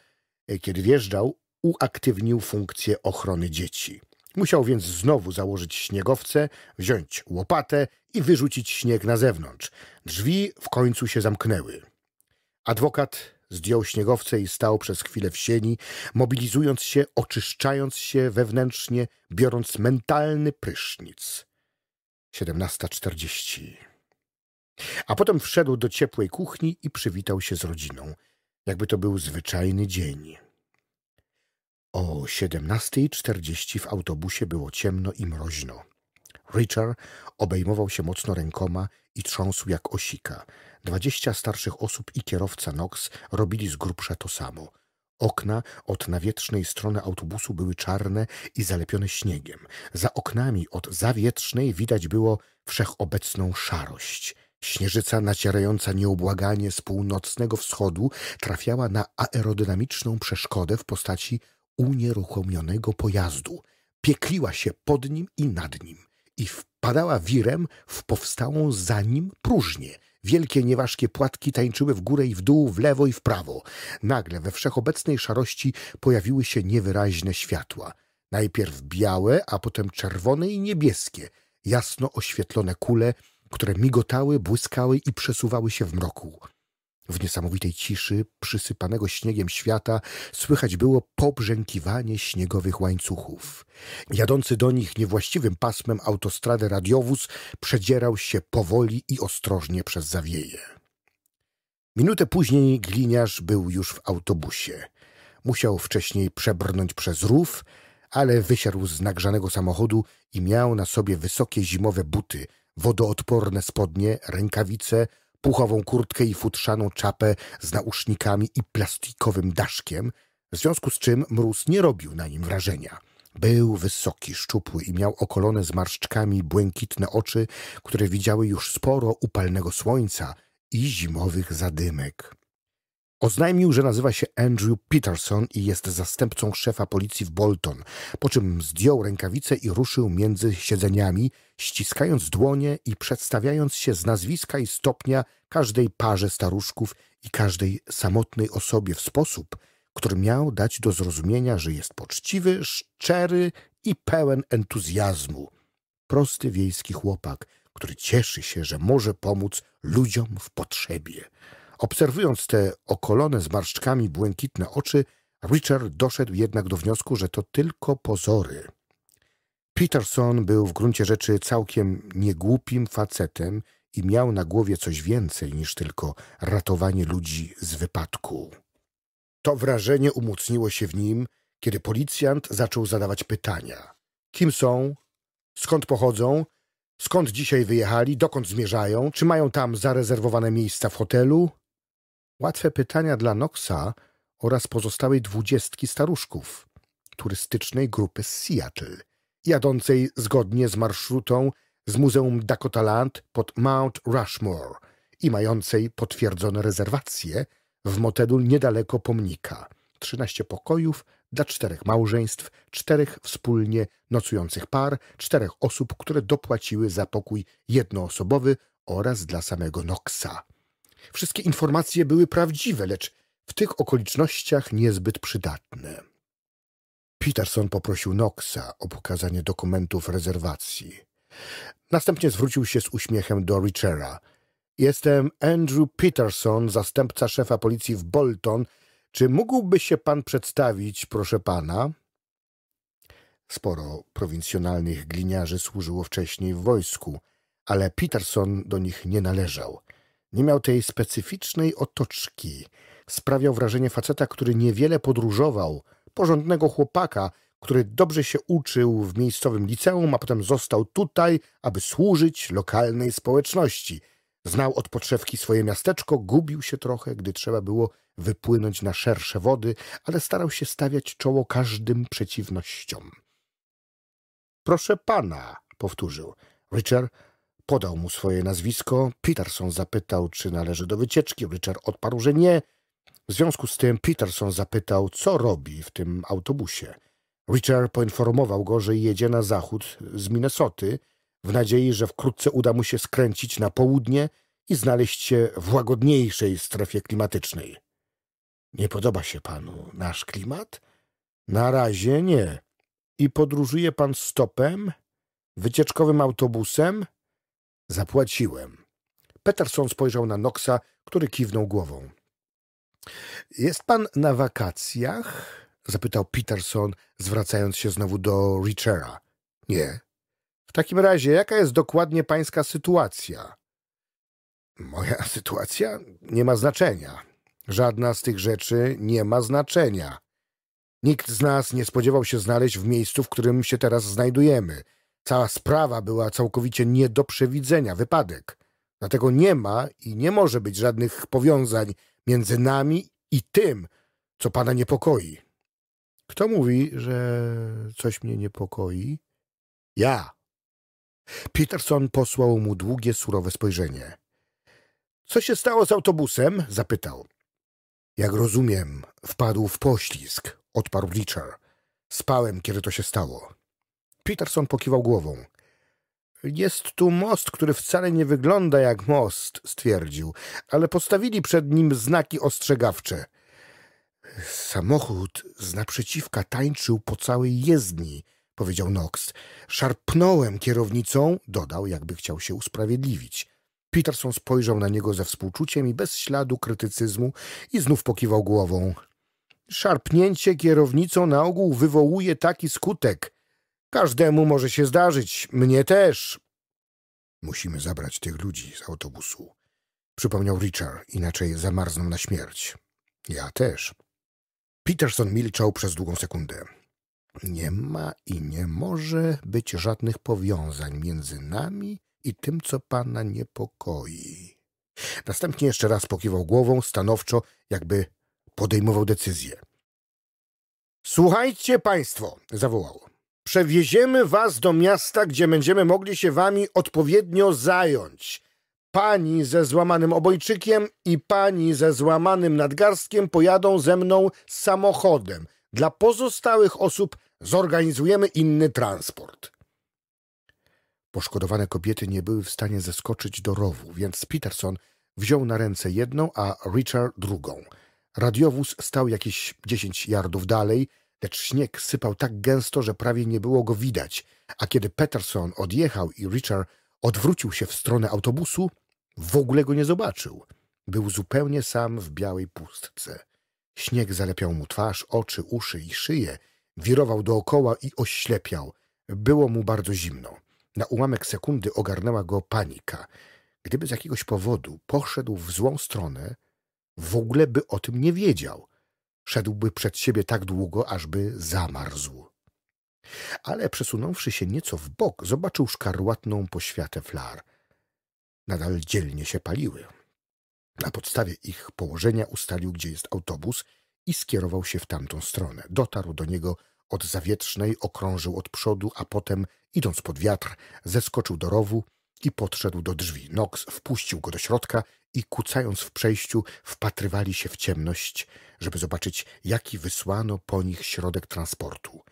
kiedy wjeżdżał, uaktywnił funkcję ochrony dzieci. Musiał więc znowu założyć śniegowce, wziąć łopatę i wyrzucić śnieg na zewnątrz. Drzwi w końcu się zamknęły. Adwokat Zdjął śniegowce i stał przez chwilę w sieni, mobilizując się, oczyszczając się wewnętrznie, biorąc mentalny prysznic. 17.40. A potem wszedł do ciepłej kuchni i przywitał się z rodziną, jakby to był zwyczajny dzień. O 17.40 w autobusie było ciemno i mroźno. Richard obejmował się mocno rękoma i trząsł jak osika. Dwadzieścia starszych osób i kierowca Nox robili z grubsza to samo. Okna od nawietrznej strony autobusu były czarne i zalepione śniegiem. Za oknami od zawietrznej widać było wszechobecną szarość. Śnieżyca nacierająca nieubłaganie z północnego wschodu trafiała na aerodynamiczną przeszkodę w postaci unieruchomionego pojazdu. Piekliła się pod nim i nad nim i wpadała wirem w powstałą za nim próżnię. Wielkie, nieważkie płatki tańczyły w górę i w dół, w lewo i w prawo. Nagle we wszechobecnej szarości pojawiły się niewyraźne światła. Najpierw białe, a potem czerwone i niebieskie, jasno oświetlone kule, które migotały, błyskały i przesuwały się w mroku. W niesamowitej ciszy przysypanego śniegiem świata słychać było pobrzękiwanie śniegowych łańcuchów. Jadący do nich niewłaściwym pasmem autostrady radiowóz przedzierał się powoli i ostrożnie przez zawieje. Minutę później gliniarz był już w autobusie. Musiał wcześniej przebrnąć przez rów, ale wysiadł z nagrzanego samochodu i miał na sobie wysokie zimowe buty, wodoodporne spodnie, rękawice, puchową kurtkę i futrzaną czapę z nausznikami i plastikowym daszkiem, w związku z czym mróz nie robił na nim wrażenia. Był wysoki, szczupły i miał okolone zmarszczkami błękitne oczy, które widziały już sporo upalnego słońca i zimowych zadymek. Oznajmił, że nazywa się Andrew Peterson i jest zastępcą szefa policji w Bolton, po czym zdjął rękawice i ruszył między siedzeniami, ściskając dłonie i przedstawiając się z nazwiska i stopnia każdej parze staruszków i każdej samotnej osobie w sposób, który miał dać do zrozumienia, że jest poczciwy, szczery i pełen entuzjazmu. Prosty wiejski chłopak, który cieszy się, że może pomóc ludziom w potrzebie. Obserwując te okolone zmarszczkami błękitne oczy, Richard doszedł jednak do wniosku, że to tylko pozory. Peterson był w gruncie rzeczy całkiem niegłupim facetem i miał na głowie coś więcej niż tylko ratowanie ludzi z wypadku. To wrażenie umocniło się w nim, kiedy policjant zaczął zadawać pytania. Kim są? Skąd pochodzą? Skąd dzisiaj wyjechali? Dokąd zmierzają? Czy mają tam zarezerwowane miejsca w hotelu? Łatwe pytania dla Noxa oraz pozostałej dwudziestki staruszków turystycznej grupy z Seattle, jadącej zgodnie z marszrutą z Muzeum Dakota Land pod Mount Rushmore i mającej potwierdzone rezerwacje w motelu niedaleko pomnika. 13 pokojów dla czterech małżeństw, czterech wspólnie nocujących par, czterech osób, które dopłaciły za pokój jednoosobowy oraz dla samego Noxa. Wszystkie informacje były prawdziwe, lecz w tych okolicznościach niezbyt przydatne. Peterson poprosił Knoxa o pokazanie dokumentów rezerwacji. Następnie zwrócił się z uśmiechem do Richera. Jestem Andrew Peterson, zastępca szefa policji w Bolton. Czy mógłby się pan przedstawić, proszę pana? Sporo prowincjonalnych gliniarzy służyło wcześniej w wojsku, ale Peterson do nich nie należał. Nie miał tej specyficznej otoczki. Sprawiał wrażenie faceta, który niewiele podróżował, porządnego chłopaka, który dobrze się uczył w miejscowym liceum, a potem został tutaj, aby służyć lokalnej społeczności. Znał od podszewki swoje miasteczko, gubił się trochę, gdy trzeba było wypłynąć na szersze wody, ale starał się stawiać czoło każdym przeciwnościom. Proszę pana, powtórzył. Richard Podał mu swoje nazwisko. Peterson zapytał, czy należy do wycieczki. Richard odparł, że nie. W związku z tym Peterson zapytał, co robi w tym autobusie. Richard poinformował go, że jedzie na zachód z Minnesoty, w nadziei, że wkrótce uda mu się skręcić na południe i znaleźć się w łagodniejszej strefie klimatycznej. Nie podoba się panu nasz klimat? Na razie nie. I podróżuje pan stopem? Wycieczkowym autobusem? Zapłaciłem. Peterson spojrzał na Noxa, który kiwnął głową. Jest pan na wakacjach? zapytał Peterson, zwracając się znowu do Richera. Nie. W takim razie, jaka jest dokładnie pańska sytuacja? Moja sytuacja nie ma znaczenia. Żadna z tych rzeczy nie ma znaczenia. Nikt z nas nie spodziewał się znaleźć w miejscu, w którym się teraz znajdujemy – Cała sprawa była całkowicie nie do przewidzenia, wypadek. Dlatego nie ma i nie może być żadnych powiązań między nami i tym, co pana niepokoi. Kto mówi, że coś mnie niepokoi? Ja. Peterson posłał mu długie, surowe spojrzenie. Co się stało z autobusem? zapytał. Jak rozumiem, wpadł w poślizg, odparł Richard. Spałem, kiedy to się stało. Peterson pokiwał głową. Jest tu most, który wcale nie wygląda jak most, stwierdził, ale postawili przed nim znaki ostrzegawcze. Samochód z naprzeciwka tańczył po całej jezdni, powiedział Knox. Szarpnąłem kierownicą, dodał, jakby chciał się usprawiedliwić. Peterson spojrzał na niego ze współczuciem i bez śladu krytycyzmu i znów pokiwał głową. Szarpnięcie kierownicą na ogół wywołuje taki skutek, Każdemu może się zdarzyć, mnie też. Musimy zabrać tych ludzi z autobusu. Przypomniał Richard, inaczej zamarzną na śmierć. Ja też. Peterson milczał przez długą sekundę. Nie ma i nie może być żadnych powiązań między nami i tym, co pana niepokoi. Następnie jeszcze raz pokiwał głową, stanowczo, jakby podejmował decyzję. Słuchajcie państwo, zawołał przewieziemy was do miasta, gdzie będziemy mogli się wami odpowiednio zająć. Pani ze złamanym obojczykiem i pani ze złamanym nadgarstkiem pojadą ze mną samochodem. Dla pozostałych osób zorganizujemy inny transport. Poszkodowane kobiety nie były w stanie zeskoczyć do rowu, więc Peterson wziął na ręce jedną, a Richard drugą. Radiowóz stał jakieś dziesięć yardów dalej – lecz śnieg sypał tak gęsto, że prawie nie było go widać, a kiedy Peterson odjechał i Richard odwrócił się w stronę autobusu, w ogóle go nie zobaczył. Był zupełnie sam w białej pustce. Śnieg zalepiał mu twarz, oczy, uszy i szyję, wirował dookoła i oślepiał. Było mu bardzo zimno. Na ułamek sekundy ogarnęła go panika. Gdyby z jakiegoś powodu poszedł w złą stronę, w ogóle by o tym nie wiedział. Szedłby przed siebie tak długo, ażby zamarzł. Ale przesunąwszy się nieco w bok, zobaczył szkarłatną poświatę flar. Nadal dzielnie się paliły. Na podstawie ich położenia ustalił, gdzie jest autobus i skierował się w tamtą stronę. Dotarł do niego od zawietrznej, okrążył od przodu, a potem, idąc pod wiatr, zeskoczył do rowu i podszedł do drzwi. Nox wpuścił go do środka i kucając w przejściu wpatrywali się w ciemność, żeby zobaczyć, jaki wysłano po nich środek transportu.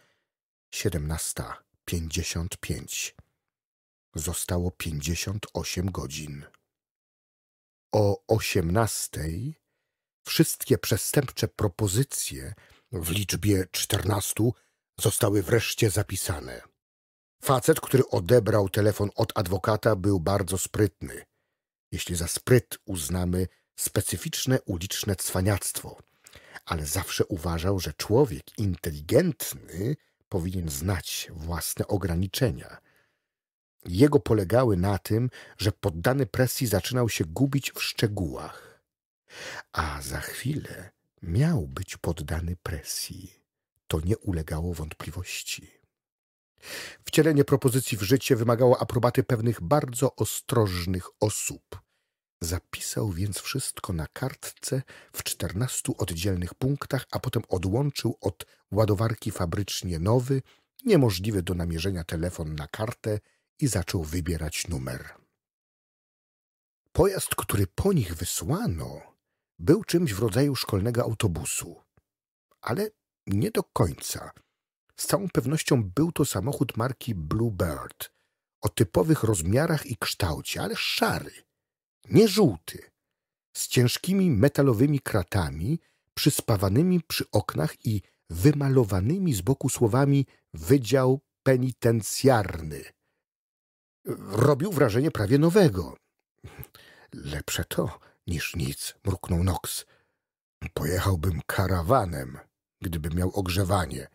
Siedemnasta pięćdziesiąt pięć. Zostało pięćdziesiąt osiem godzin. O osiemnastej wszystkie przestępcze propozycje w liczbie czternastu zostały wreszcie zapisane. Facet, który odebrał telefon od adwokata, był bardzo sprytny. Jeśli za spryt uznamy specyficzne uliczne cwaniactwo, ale zawsze uważał, że człowiek inteligentny powinien znać własne ograniczenia. Jego polegały na tym, że poddany presji zaczynał się gubić w szczegółach. A za chwilę miał być poddany presji. To nie ulegało wątpliwości. Wcielenie propozycji w życie wymagało aprobaty pewnych bardzo ostrożnych osób. Zapisał więc wszystko na kartce w czternastu oddzielnych punktach, a potem odłączył od ładowarki fabrycznie nowy, niemożliwy do namierzenia telefon na kartę i zaczął wybierać numer. Pojazd, który po nich wysłano, był czymś w rodzaju szkolnego autobusu, ale nie do końca – z całą pewnością był to samochód marki Bluebird, o typowych rozmiarach i kształcie, ale szary, nie żółty, z ciężkimi metalowymi kratami, przyspawanymi przy oknach i wymalowanymi z boku słowami Wydział Penitencjarny. Robił wrażenie prawie nowego. Lepsze to niż nic, mruknął Knox. Pojechałbym karawanem, gdybym miał ogrzewanie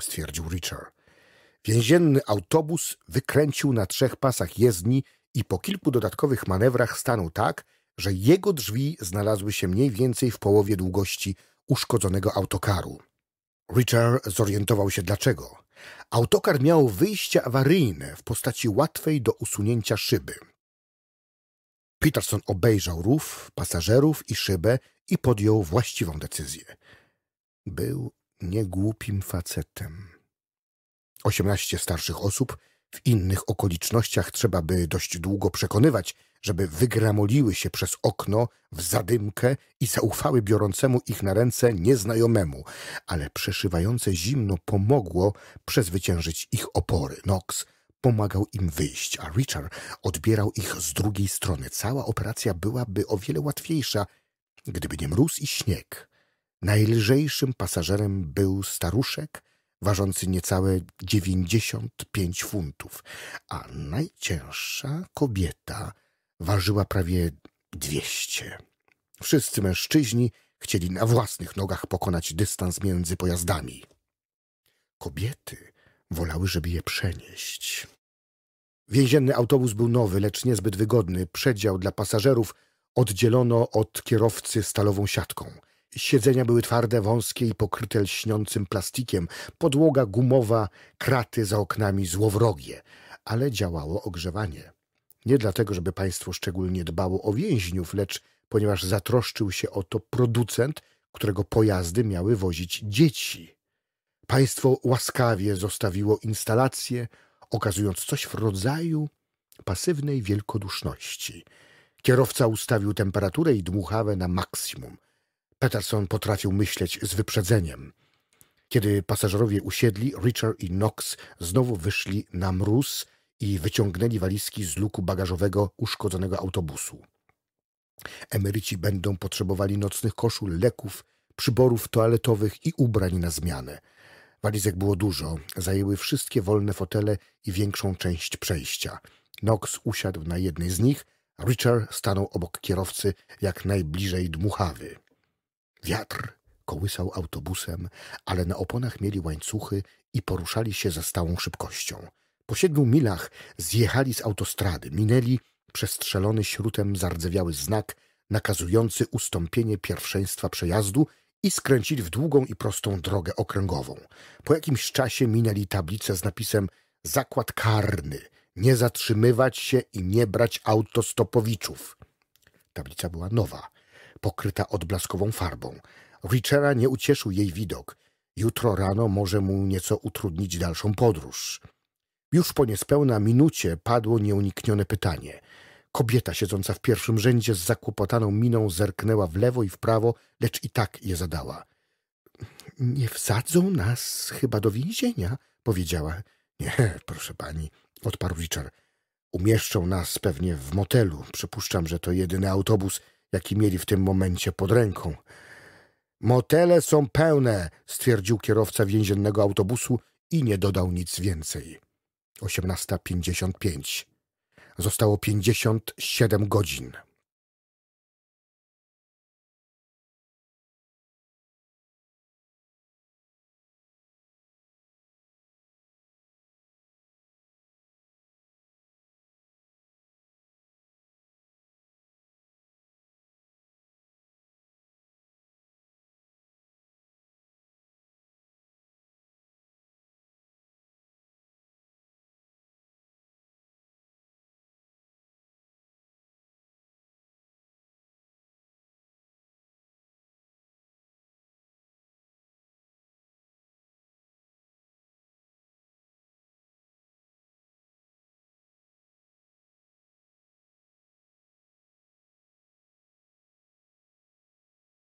stwierdził Richard. Więzienny autobus wykręcił na trzech pasach jezdni i po kilku dodatkowych manewrach stanął tak, że jego drzwi znalazły się mniej więcej w połowie długości uszkodzonego autokaru. Richard zorientował się dlaczego. Autokar miał wyjście awaryjne w postaci łatwej do usunięcia szyby. Peterson obejrzał rów, pasażerów i szybę i podjął właściwą decyzję. Był niegłupim facetem. Osiemnaście starszych osób w innych okolicznościach trzeba by dość długo przekonywać, żeby wygramoliły się przez okno w zadymkę i zaufały biorącemu ich na ręce nieznajomemu, ale przeszywające zimno pomogło przezwyciężyć ich opory. Knox pomagał im wyjść, a Richard odbierał ich z drugiej strony. Cała operacja byłaby o wiele łatwiejsza, gdyby nie mróz i śnieg. Najlżejszym pasażerem był staruszek, ważący niecałe 95 funtów, a najcięższa kobieta ważyła prawie 200. Wszyscy mężczyźni chcieli na własnych nogach pokonać dystans między pojazdami. Kobiety wolały, żeby je przenieść. Więzienny autobus był nowy, lecz niezbyt wygodny. Przedział dla pasażerów oddzielono od kierowcy stalową siatką – Siedzenia były twarde, wąskie i pokryte lśniącym plastikiem. Podłoga gumowa, kraty za oknami złowrogie, ale działało ogrzewanie. Nie dlatego, żeby państwo szczególnie dbało o więźniów, lecz ponieważ zatroszczył się o to producent, którego pojazdy miały wozić dzieci. Państwo łaskawie zostawiło instalację, okazując coś w rodzaju pasywnej wielkoduszności. Kierowca ustawił temperaturę i dmuchawę na maksimum. Peterson potrafił myśleć z wyprzedzeniem. Kiedy pasażerowie usiedli, Richard i Knox znowu wyszli na mróz i wyciągnęli walizki z luku bagażowego uszkodzonego autobusu. Emeryci będą potrzebowali nocnych koszul, leków, przyborów toaletowych i ubrań na zmianę. Walizek było dużo, zajęły wszystkie wolne fotele i większą część przejścia. Knox usiadł na jednej z nich, Richard stanął obok kierowcy jak najbliżej dmuchawy. Wiatr kołysał autobusem, ale na oponach mieli łańcuchy i poruszali się ze stałą szybkością. Po siedmiu milach zjechali z autostrady, minęli przestrzelony śrutem zardzewiały znak nakazujący ustąpienie pierwszeństwa przejazdu i skręcili w długą i prostą drogę okręgową. Po jakimś czasie minęli tablicę z napisem Zakład karny, nie zatrzymywać się i nie brać autostopowiczów. Tablica była nowa, pokryta odblaskową farbą. Richera nie ucieszył jej widok. Jutro rano może mu nieco utrudnić dalszą podróż. Już po niespełna minucie padło nieuniknione pytanie. Kobieta siedząca w pierwszym rzędzie z zakłopotaną miną zerknęła w lewo i w prawo, lecz i tak je zadała. — Nie wsadzą nas chyba do więzienia — powiedziała. — Nie, proszę pani — odparł Richard. — Umieszczą nas pewnie w motelu. Przypuszczam, że to jedyny autobus — jaki mieli w tym momencie pod ręką. Motele są pełne, stwierdził kierowca więziennego autobusu i nie dodał nic więcej. 18.55. Zostało 57 godzin.